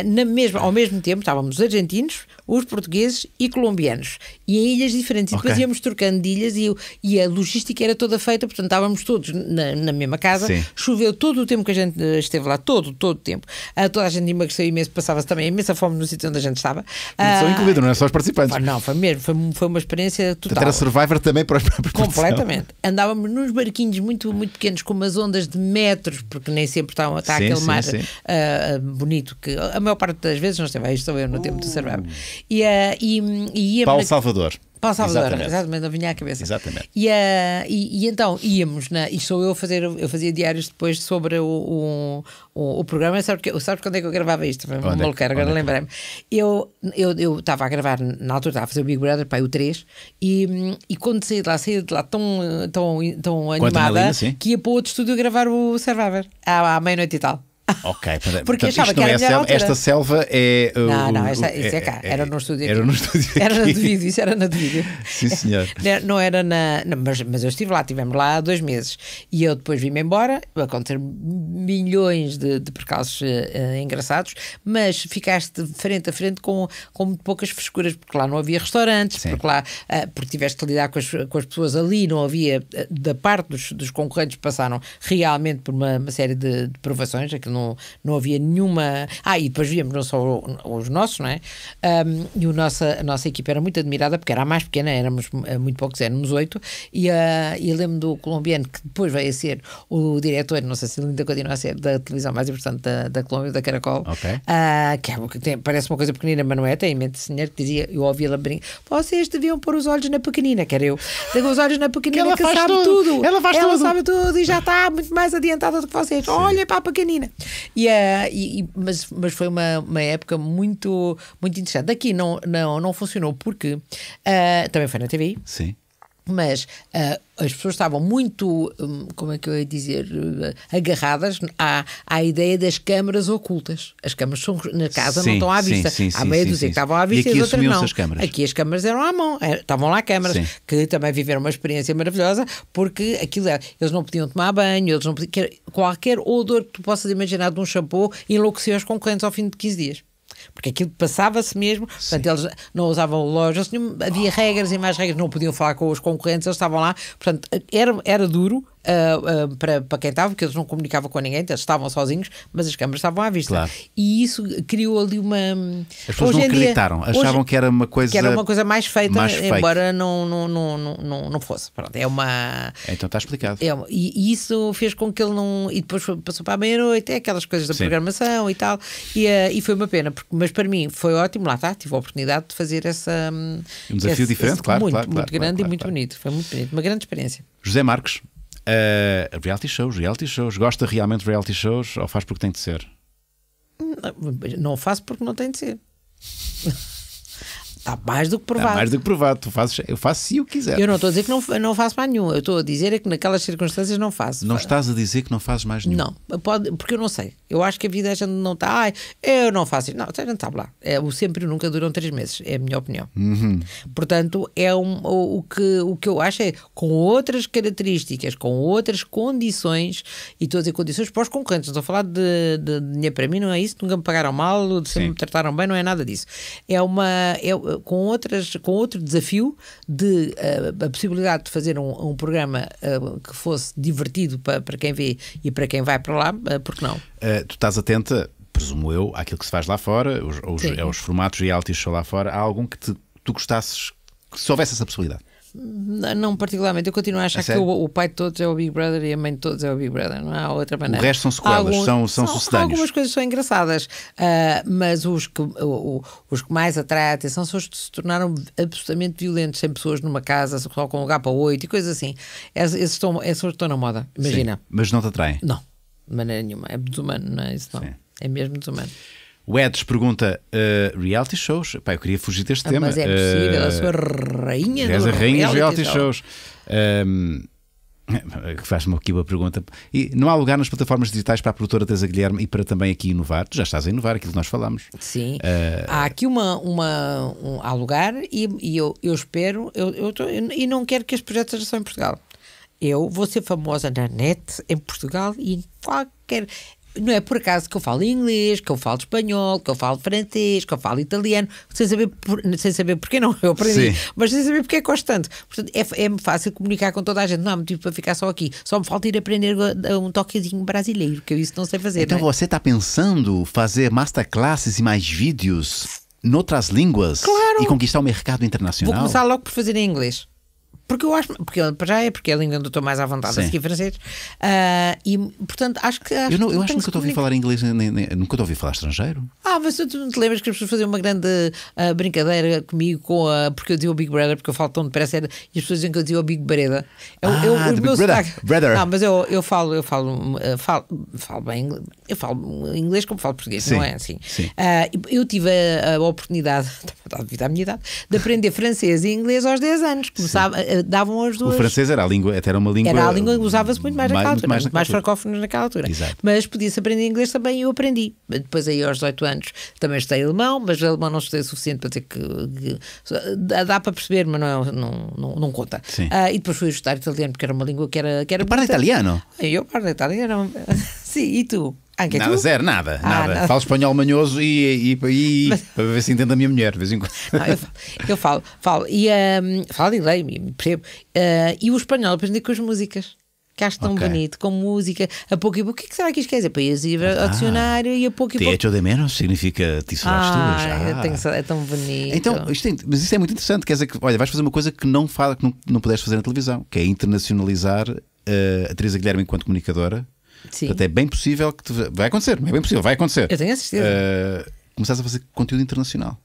na mesma, ao mesmo tempo estávamos os argentinos, os portugueses e colombianos e em ilhas diferentes. E okay. depois íamos trocando de ilhas e, e, a logística era toda feita, portanto estávamos todos na, na mesma casa. Sim. Choveu todo o tempo que a gente eh, esteve lá, todo, todo o tempo. Uh, toda a gente emagreceu imenso, passava-se também imensa fome no sítio onde a gente estava. Uh, ah, Só incluído, não é só os participantes. Não, foi mesmo, foi, foi uma experiência total. Era Survivor também para os [LAUGHS] próprios Completamente. Andávamos nos barquinhos muito, muito pequenos, com umas ondas de metros, porque nem sempre está, está sim, aquele sim, mar uh, bonito que a maior parte das vezes nós teve, estou eu no tempo do Survivor. E, uh, e, e Paulo Salvador Salvador. Para o Salvador, exatamente, exatamente não vinha à cabeça. Exatamente. E, uh, e, e, então íamos, na, né, e sou eu a fazer, eu fazia diários depois sobre o, o, o, o programa. sabe que, quando é que eu gravava isto? É maluqueiro, agora é lembrei-me. Eu estava eu, eu a gravar, na altura estava a fazer o Big Brother, pai, o 3, e, e quando saí de lá, saí de lá tão, tão, tão animada que ia para outro estúdio gravar o Survivor à, à meia-noite e tal. Ok, porque achava que era é selva, esta selva é. Uh, não, não, esta, isso é, é cá, é, era no estúdio. Era aqui. no estúdio. [LAUGHS] Aqui. Era na de isso era na de Sim, senhor. [LAUGHS] Não era na. Não, mas, mas eu estive lá, estivemos lá há dois meses e eu depois vim-me embora. Aconteceram milhões de, de percalços uh, engraçados, mas ficaste frente a frente com, com muito poucas frescuras, porque lá não havia restaurantes, Sim. porque lá. Uh, porque tiveste de lidar com as, com as pessoas ali, não havia. da parte dos, dos concorrentes passaram realmente por uma, uma série de, de provações, aquilo não, não havia nenhuma. Ah, e depois víamos não só os nossos, não é? Um, e o nossa, a nossa equipa era muito admirada porque era a mais pequena, éramos eh, muito poucos, éramos oito. E, uh, e lembro do colombiano que depois veio a ser o diretor, não sei se ele ainda continua a ser, da televisão mais importante da, da Colômbia, da Caracol, okay. uh, que, é, tem, parece uma coisa pequenina, mas não é, tem em mente senhor que dizia, eu ouvi-la brincar, vocês deviam pôr os olhos na pequenina, era eu. Tenho os olhos na pequenina que, que sabe tudo. tudo. Ela, ela tudo. ela sabe tudo e já está muito mais adiantada do que vocês. Sim. Olha para a pequenina. É, e, e, mas, mas foi uma, uma época muito, muito interessante. Daqui não, não, não funcionou porque uh, também foi na TV. Sim mas uh, as pessoas estavam muito, hum, como é que eu ia dizer, eh, agarradas à, à ideia das câmaras ocultas. As câmaras são, na casa sim, não estão à vista. Sim, sim, há meia dúzia que estavam à vista e, e as outras não. As câmaras. Aqui as câmaras eram à mão, estavam lá câmaras, que também viveram uma experiência maravilhosa, porque aquilo é, eles não podiam tomar banho, eles não podiam, qualquer odor que tu possas imaginar de um shampoo enlouqueceu os concorrentes ao fim de 15 dias porque aquilo passava-se mesmo. Sim. Portanto, eles não usavam lojas, havia regras e mais regras, não podiam falar com os concorrentes, eles estavam lá. Portanto, era, era duro, uh, uh, para, para quem estava, porque eles não comunicavam com ninguém, eles estavam sozinhos, mas as câmaras estavam à vista. Claro. E isso criou ali uma. As pessoas hoje não acreditaram, dia, achavam hoje, que era uma coisa. Que era uma coisa mais feita, mais embora não, não, não, não, não fosse. Pronto, é uma. Então está explicado. É uma, e, e, isso fez com que ele não. E depois passou para a meia-noite, é aquelas coisas da Sim. programação e tal. E, uh, e foi uma pena, porque, mas para mim foi ótimo, lá está, tive a oportunidade de fazer essa. Um desafio esse, diferente, esse, claro. Muito, claro, muito claro, grande claro, e muito bonito. Foi muito bonito, uma grande experiência. José Marques, Uh, reality shows, reality shows. Gosta realmente de reality shows ou faz porque tem de ser? Não, não faço porque não tem de ser. Está mais do que provado. Está mais do que provado. Tu fazes, eu faço se eu quiser. Eu não estou a dizer que não, não faço mais nenhum. Eu estou a dizer é que naquelas circunstâncias não faço. Não estás a dizer que não fazes mais nenhum. Não, pode, porque eu não sei. Eu acho que a vida a gente não está. Ai, eu não faço. Não, então a gente sabe lá. É, o sempre e o nunca duram três meses. É a minha opinião. Uhum. Portanto, é um, o, o, que, o que eu acho é com outras características, com outras condições, e estou a dizer condições para os concorrentes. Estou a falar de, de dinheiro para mim, não é isso. Nunca me pagaram mal, sempre Sim. me trataram bem, não é nada disso. É uma. É, com, outras, com outro desafio de uh, a possibilidade de fazer um, um programa uh, que fosse divertido para, para quem vê e para quem vai para lá, uh, porque não? Uh, tu estás atenta, presumo eu, àquilo que se faz lá fora, os, os, aos formatos reality show lá fora. Há algum que te, tu gostasses, que se houvesse essa possibilidade? Não, particularmente. Eu continuo a achar que o, o, pai de todos é o Big Brother e a mãe de todos é o Big Brother. Não há outra maneira. O resto são sequelas, alguns, são, são, são sucedâneos. Algumas coisas são engraçadas, uh, mas os que, o, os que mais atraem a atenção são os que se tornaram absolutamente violentos. Sem pessoas numa casa, só com lugar para oito e coisas assim. Esses, estão, esses estão na moda, imagina. Sim, mas não te atraem? Não, de maneira nenhuma. É desumano, não é isso? Não. É mesmo desumano. O Eds pergunta: uh, reality shows? Pá, eu queria fugir deste ah, tema. Mas é possível, uh, a eh, sua rainha És a rainha dos reality, shows. Um, ehm, eh, Faz-me aqui uma pergunta. E não há lugar nas plataformas digitais para a produtora Teresa Guilherme e para também aqui inovar? Tu já estás a inovar, aquilo que nós falámos. Sim. Uh... Há aqui uma. uma um, há lugar e, e eu, eu, espero. Eu, eu tô, e não quero que este projeto sejam só em Portugal. Eu vou ser famosa na net, em Portugal e em qualquer não é por acaso que eu falo inglês, que eu falo espanhol, que eu falo francês, que eu falo italiano, sem saber, por, sem saber porque não, eu aprendi, Sim. mas sem saber porque é constante. Portanto, é, é fácil comunicar com toda a gente. Não há motivo para ficar só aqui. Só me falta ir aprender um toquezinho brasileiro, que eu isso não sei fazer. Então é? você está pensando fazer masterclasses e mais vídeos? noutras línguas claro. e conquistar o mercado internacional. Vou começar logo por fazer em inglês. Porque eu acho. Porque já é porque é a língua onde eu estou mais à vontade, a seguir francês. Uh, e, portanto, acho que. Acho eu não, eu acho que nunca a ouvi falar inglês, nem, nem, nunca te ouvi falar estrangeiro. Ah, mas tu não te lembras que as pessoas faziam uma grande uh, brincadeira comigo com a. Porque eu digo o Big Brother, porque eu falo tão depressa, era, e as pessoas diziam que eu digo o Big brother Eu, é é ah, eu, o meu brother, sotaque, brother. Não, mas eu, eu falo, eu falo, uh, falo, falo bem Eu falo inglês como falo português, Sim. não é assim? Sim. eu tive a, a devido [LAUGHS] à minha idade, de aprender francês e inglês aos 10 anos. Começava eh, davam as duas. O francês era a língua, até era uma língua. Era a língua que usava-se muito mais, mais naquela altura, mais, muito né? mais francófonos naquela altura. Exato. Mas podia-se aprender inglês também e eu aprendi. Depois, aí aos 18 anos, também estudei alemão, mas alemão não estudei o suficiente para ter que. que dá para perceber, mas não, é, não, não, não conta. Uh, e depois fui estudar italiano, porque era uma língua que era. Que era parla italiano? Eu parlo italiano. [LAUGHS] Sim, e tu? Ah, nada, zero, nada, ah, nada. Falo espanhol manhoso e, e, e, Mas... para ver se entendo a minha mulher de vez em quando. Não, eu, eu, falo, falo, e um, falo e leio, percebo. Uh, e o espanhol aprendi com as músicas. Que acho tão okay. bonito, com música, a pouco e pouco. O que, é será que isto quer dizer? Para ir ao ah. dicionário e a pouco e pouco. Te de menos significa te ah, tuas. Ah, é tão bonito. Então, isto é, mas isso é muito interessante. Quer dizer que, olha, vais fazer uma coisa que não, fala, que não, não pudeste fazer na televisão, que é internacionalizar uh, a Teresa Guilherme enquanto comunicadora Sim. Portanto, é bem possível que. Vai acontecer, é bem possível, vai acontecer. Eu tenho a certeza. Uh, começaste a fazer conteúdo internacional.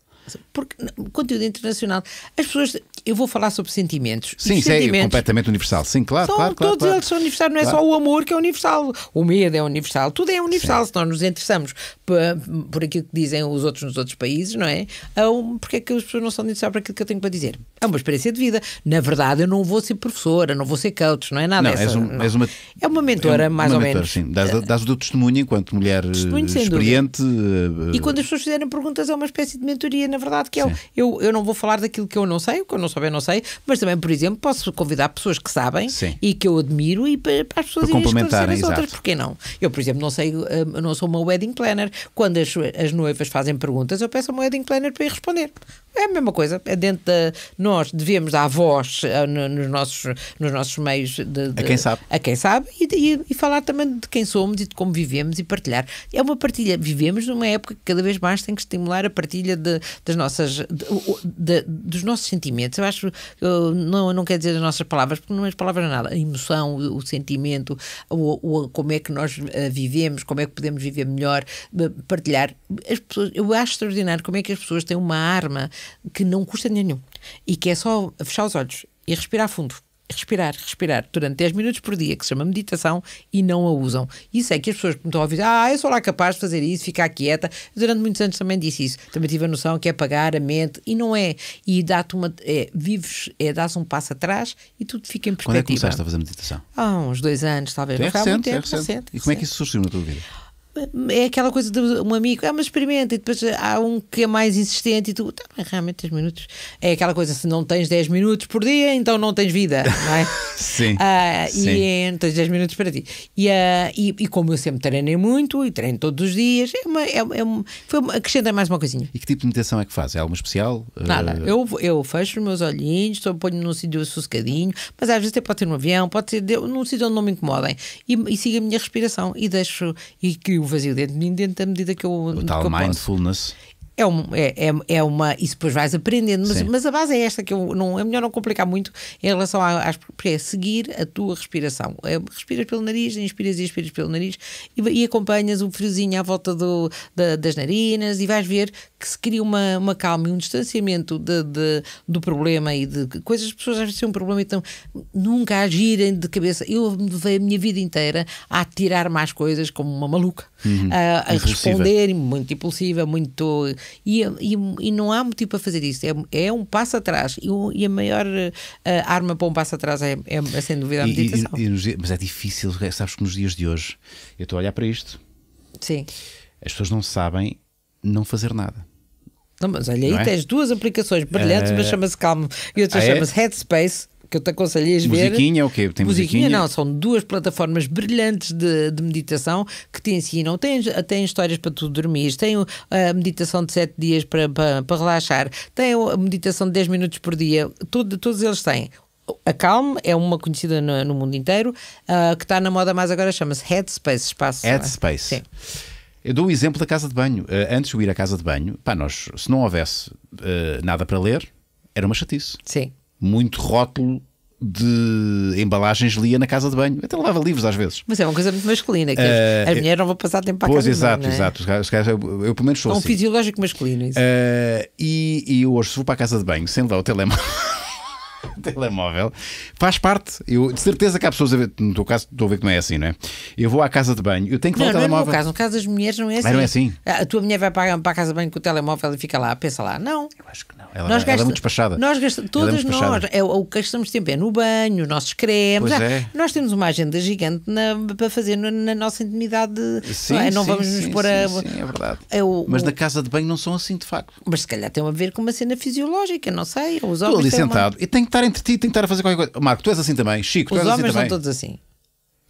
Porque conteúdo internacional, as pessoas. Eu vou falar sobre sentimentos. Sim, isso é completamente universal. Sim, claro, são, claro, Todos claro. eles são universais, não é claro. só o amor que é universal. O medo é universal, tudo é universal. Sim. Se nós nos interessamos por aquilo que dizem os outros nos outros países, não é? Ah, porque é que as pessoas não são interessadas por aquilo que eu tenho para dizer? É uma experiência de vida. Na verdade, eu não vou ser professora, não vou ser coach, não é nada não, essa, és um, não. És uma, é uma mentora, é um, mais uma ou mentor, menos. Sim, dás, ah. dás o teu testemunho enquanto mulher testemunho, eh, experiente. Eh, e quando as pessoas fizerem perguntas, é uma espécie de mentoria, na verdade que eu, é eu, eu não vou falar daquilo que eu não sei, o que eu não souber, não sei, mas também, por exemplo, posso convidar pessoas que sabem Sim. e que eu admiro e para, para as pessoas para irem complementarem, as outras, porquê não? Eu, por exemplo, não sei, hum, não sou uma wedding planner. Quando as, as noivas fazem perguntas, eu peço a uma wedding planner para ir responder. É a mesma coisa. É dentro da, nós devemos dar voz a, eh, nos nossos, nos nossos meios de, de, a quem sabe, a quem sabe e, e, e, falar também de quem somos e de como vivemos e partilhar. É uma partilha. Vivemos numa época que cada vez mais tem que estimular a partilha de, de das nossas, de, de, dos nossos sentimentos. Eu acho, eu não, não quero dizer as nossas palavras, porque não é as palavras nada. A emoção, o, o sentimento, o, o, como é que nós eh, vivemos, como é que podemos viver melhor, eh, partilhar. As pessoas, eu acho extraordinário como é que as pessoas têm uma arma que não custa nenhum e que é só fechar os olhos e respirar fundo respirar, respirar durante 10 minutos por dia, que se chama meditação, e não a usam. Isso é que as pessoas me estão a ouvir, ah, eu sou lá capaz de fazer isso, ficar quieta. Durante muitos anos também disse isso. Também tive a noção que é apagar a mente, e não é. E dá-te uma. É, vives, é, dá-se um passo atrás e tudo fica em perspectiva. Quando é que começaste a fazer meditação? Há uns dois anos, talvez. Então é, recente, muito é tempo, é recente. recente. E como é que isso surgiu na tua vida? é aquela coisa de um amigo, ah, mas experimenta, e depois ah, há um que é mais insistente e tu, tá, mas realmente 10 minutos. É aquela coisa, se não tens 10 minutos por dia, então não tens vida, não é? [LAUGHS] sim, ah, sim. E é, não tens 10 minutos para ti. E, ah, e, e, como eu sempre treinei muito e treino todos os dias, é uma, é, é uma, foi uma, acrescenta mais uma coisinha. E que tipo de meditação é que faz? É algo especial? Ah, Nada, uh... eu, eu fecho os meus olhinhos, só ponho num sítio sossegadinho, mas às vezes até pode ser no avião, pode ser num sítio onde não me incomodem e, e sigo a minha respiração e deixo e que o vazio dentro de mim dentro da medida que eu. O tal mindfulness é, um, é, é, é, uma. Isso depois vais aprendendo, mas, mas, a base é esta, que eu não, é melhor não complicar muito em relação às. Porque é seguir a tua respiração. É, respiras pelo nariz, inspiras e expiras pelo nariz e, e acompanhas o friozinho à volta do, da, das narinas e vais ver que se cria uma, uma calma e um distanciamento de, de, do problema e de coisas. As pessoas às vezes têm um problema, então nunca agirem de cabeça. Eu levei a minha vida inteira a tirar mais coisas como uma maluca, uhum. a, a responder muito impulsiva, muito e, e, e não há motivo para fazer isso. É, é um passo atrás e, o, e a maior uh, arma para um passo atrás é, é, é sem dúvida a meditação. mas é difícil, é sabes que nos dias de hoje eu estou a olhar para isto. Sim. As pessoas não sabem não fazer nada. Não, mas olha, não aí é? tens duas aplicações brilhantes, uh, uma eh, chama-se Calm e outra ah, é? chama-se Headspace que eu te aconselhei a ver. Musiquinha é o quê? Tem musiquinha? musiquinha? Não, são duas plataformas brilhantes de, de meditação que te ensinam. Tem, tem histórias para tu dormir, tem a uh, meditação de 7 dias para, para, para, relaxar, tem a meditação de 10 minutos por dia. Todo, todos eles têm. A Calm é uma conhecida no, no mundo inteiro, uh, que está na moda mais agora, chama-se Headspace Espaço. É? Headspace. Sim. Eu dou o exemplo da casa de banho. Uh, antes de eu ir à casa de banho, pá, nós, se não houvesse uh, nada para ler, era uma chatice. Sim muito rótulo de embalagens lia na casa de banho. Até levava livros às vezes. Mas é uma coisa muito masculina, que uh, eh, as, mulheres não vão passar tempo para pois, casa exato, de banho. Pois, exato, é? exato. Eu, eu, pelo menos sou é um assim. fisiológico masculino, isso. Uh, e, e hoje, se vou para a casa de banho sem levar o telemóvel [LAUGHS] telemóvel, faz parte. Eu, de certeza que há pessoas a ver, no teu caso, estou a ver que não é assim, não é? Eu vou à casa de banho, eu tenho que levar o é telemóvel. Não, caso, no caso das mulheres não é assim. Mas não é assim. assim. A, tua mulher vai para, para a casa de banho com o telemóvel e fica lá, pensa lá, não. Eu acho que não. Ela, nós é, é gasta, é muito despachada. Nós gasta, todas é nós. É, o que gastamos tempo é no banho, os nossos cremes. é. Nós temos uma agenda gigante na, para fazer na, na nossa intimidade. Sim, não, é? não sim, vamos sim, nos pôr a. Sim, é verdade. O, mas o... na casa de banho não são assim, de facto. Mas se calhar tem a ver com uma cena fisiológica, não sei. Os estou ali sentado uma... e tenho estar entre tem que estar a fazer qualquer coisa. Marco, tu és assim também. Chico, Os és assim também. Os homens são todos assim.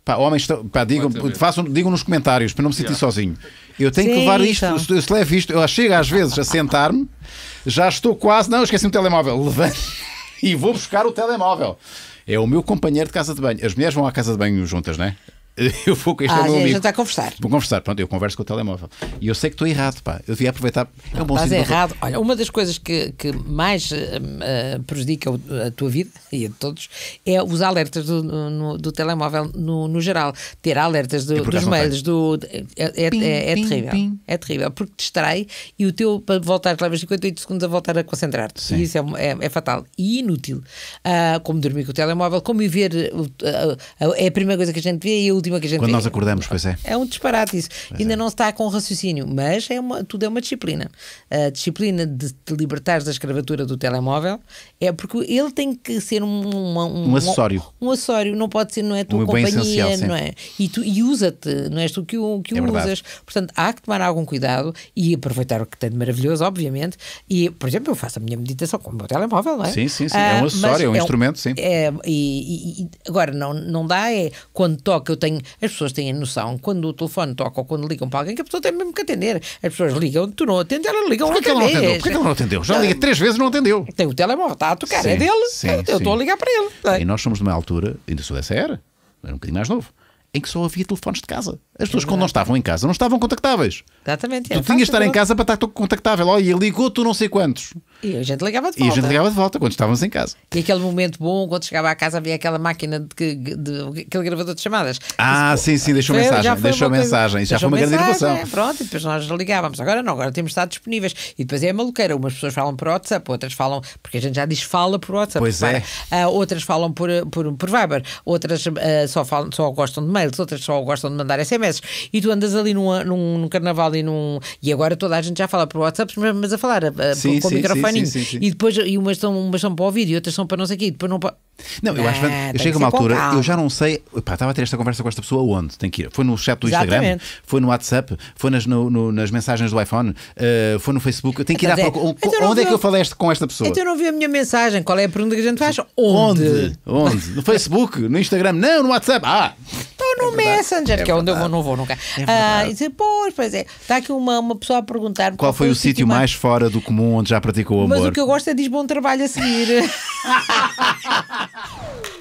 Pá, homens, pá, digam, façam, digam nos comentários para não me sentir yeah. sozinho. Eu tenho Sim, que levar isto, então. eu se levo isto, eu chego às vezes a sentar-me, já estou quase, não, esqueci o telemóvel, levanto [LAUGHS] e vou buscar o telemóvel. É o meu companheiro de casa de banho. As mulheres vão à casa de banho juntas, não é? [LAUGHS] eu vou. com Este ah, é meu amigo. já está a conversar. Vou conversar, pronto, eu converso com o telemóvel. E eu sei que estou errado, pá. Eu devia aproveitar. É um bom Estás errado. Olha, uma das coisas que, que mais uh, prejudica a tua vida [LAUGHS] e a de todos é os alertas do, no, do telemóvel no, no, geral. Ter alertas do, dos mails, do, é, é, pim, é, é pim, terrível. Pim. É terrível, porque te distrai e o teu, para voltar, levas 58 segundos a voltar a concentrar-te. E isso é, é, é, fatal e inútil. Uh, como dormir com o telemóvel, como ver. Uh, é a primeira coisa que a gente vê e a última última que a gente Quando nós acordamos, pois é. É um disparate isso. Pois Ainda é. não se está com raciocínio, mas é uma, tudo é uma disciplina. A disciplina de te libertares da escravatura do telemóvel é porque ele tem que ser um, uma, um, um acessório. Um, um, acessório, não pode ser, não é tua um companhia, não é? E, tu, e usa-te, não és tu que o, que é o verdade. usas. Portanto, há que tomar algum cuidado e aproveitar o que tem de maravilhoso, obviamente. E, por exemplo, eu faço a minha meditação com o meu telemóvel, não é? Sim, sim, sim. Ah, é um acessório, é um instrumento, sim. É, e, e, agora, não, não dá, é quando toca, eu tenho as pessoas têm a noção, quando o telefone toca ou quando ligam para alguém, que a pessoa tem mesmo que atender. As pessoas ligam, tu não atendes, ela liga outra vez. Porquê que ela não atendeu? não atendeu? Já liga três vezes não atendeu. Tem o telemóvel, está a tocar, sim, é dele. Sim, eu estou a ligar para ele. É? E nós somos de uma altura, ainda sou dessa era, era um bocadinho mais novo em que só havia telefones de casa. As pessoas, é quando não estavam em casa, não estavam contactáveis. Exatamente. É tu tinhas de estar em é? casa para estar contactável. Olha, ligou tu não sei quantos. E a gente ligava de volta. E a gente ligava de volta quando estávamos em casa. E aquele momento bom, quando chegava à casa, havia aquela máquina, de, de, de aquele gravador de chamadas. Ah, Isso, sim, sim, deixou foi, mensagem. Deixou mensagem. Isso já foi uma grande inovação. É, pronto, e depois nós ligávamos. Agora não, agora temos estado disponíveis. E depois é a maluqueira. Umas pessoas falam por WhatsApp, outras falam, porque a gente já diz fala por WhatsApp. Pois para. é. Uh, outras falam por, por, por Viber, outras uh, só, falam, só gostam de mails, outras só gostam de mandar SMS. E tu andas ali num, num, carnaval e num. E agora toda a gente já fala por WhatsApp, mas a falar a, sim, com sim, o microfone. E depois e umas, são, umas são para ouvir e outras são para não sei o quê. depois não para. Não, eu acho é, ah, chega uma altura, eu já não sei. estava a ter esta conversa com esta pessoa onde? Tem que ir. Foi no chat do Exatamente. Instagram? Foi no WhatsApp? Foi nas, no, no, nas mensagens do iPhone? Uh, foi no Facebook? Tem que ir à é, procura. Então onde é que eu falei com esta pessoa? Então não vi a minha mensagem. Qual é a pergunta que a gente faz? Onde? Onde? onde? No Facebook? no Instagram? Não, no WhatsApp. Ah! Tá ou no é, Messenger, é que é onde eu vou, não vou nunca. É ah, e dizer, pois, pois é, está aqui uma, uma pessoa a perguntar qual foi o sítio mais fora do comum onde já praticou o amor. Mas o que eu gosto é diz bom trabalho a seguir. [LAUGHS]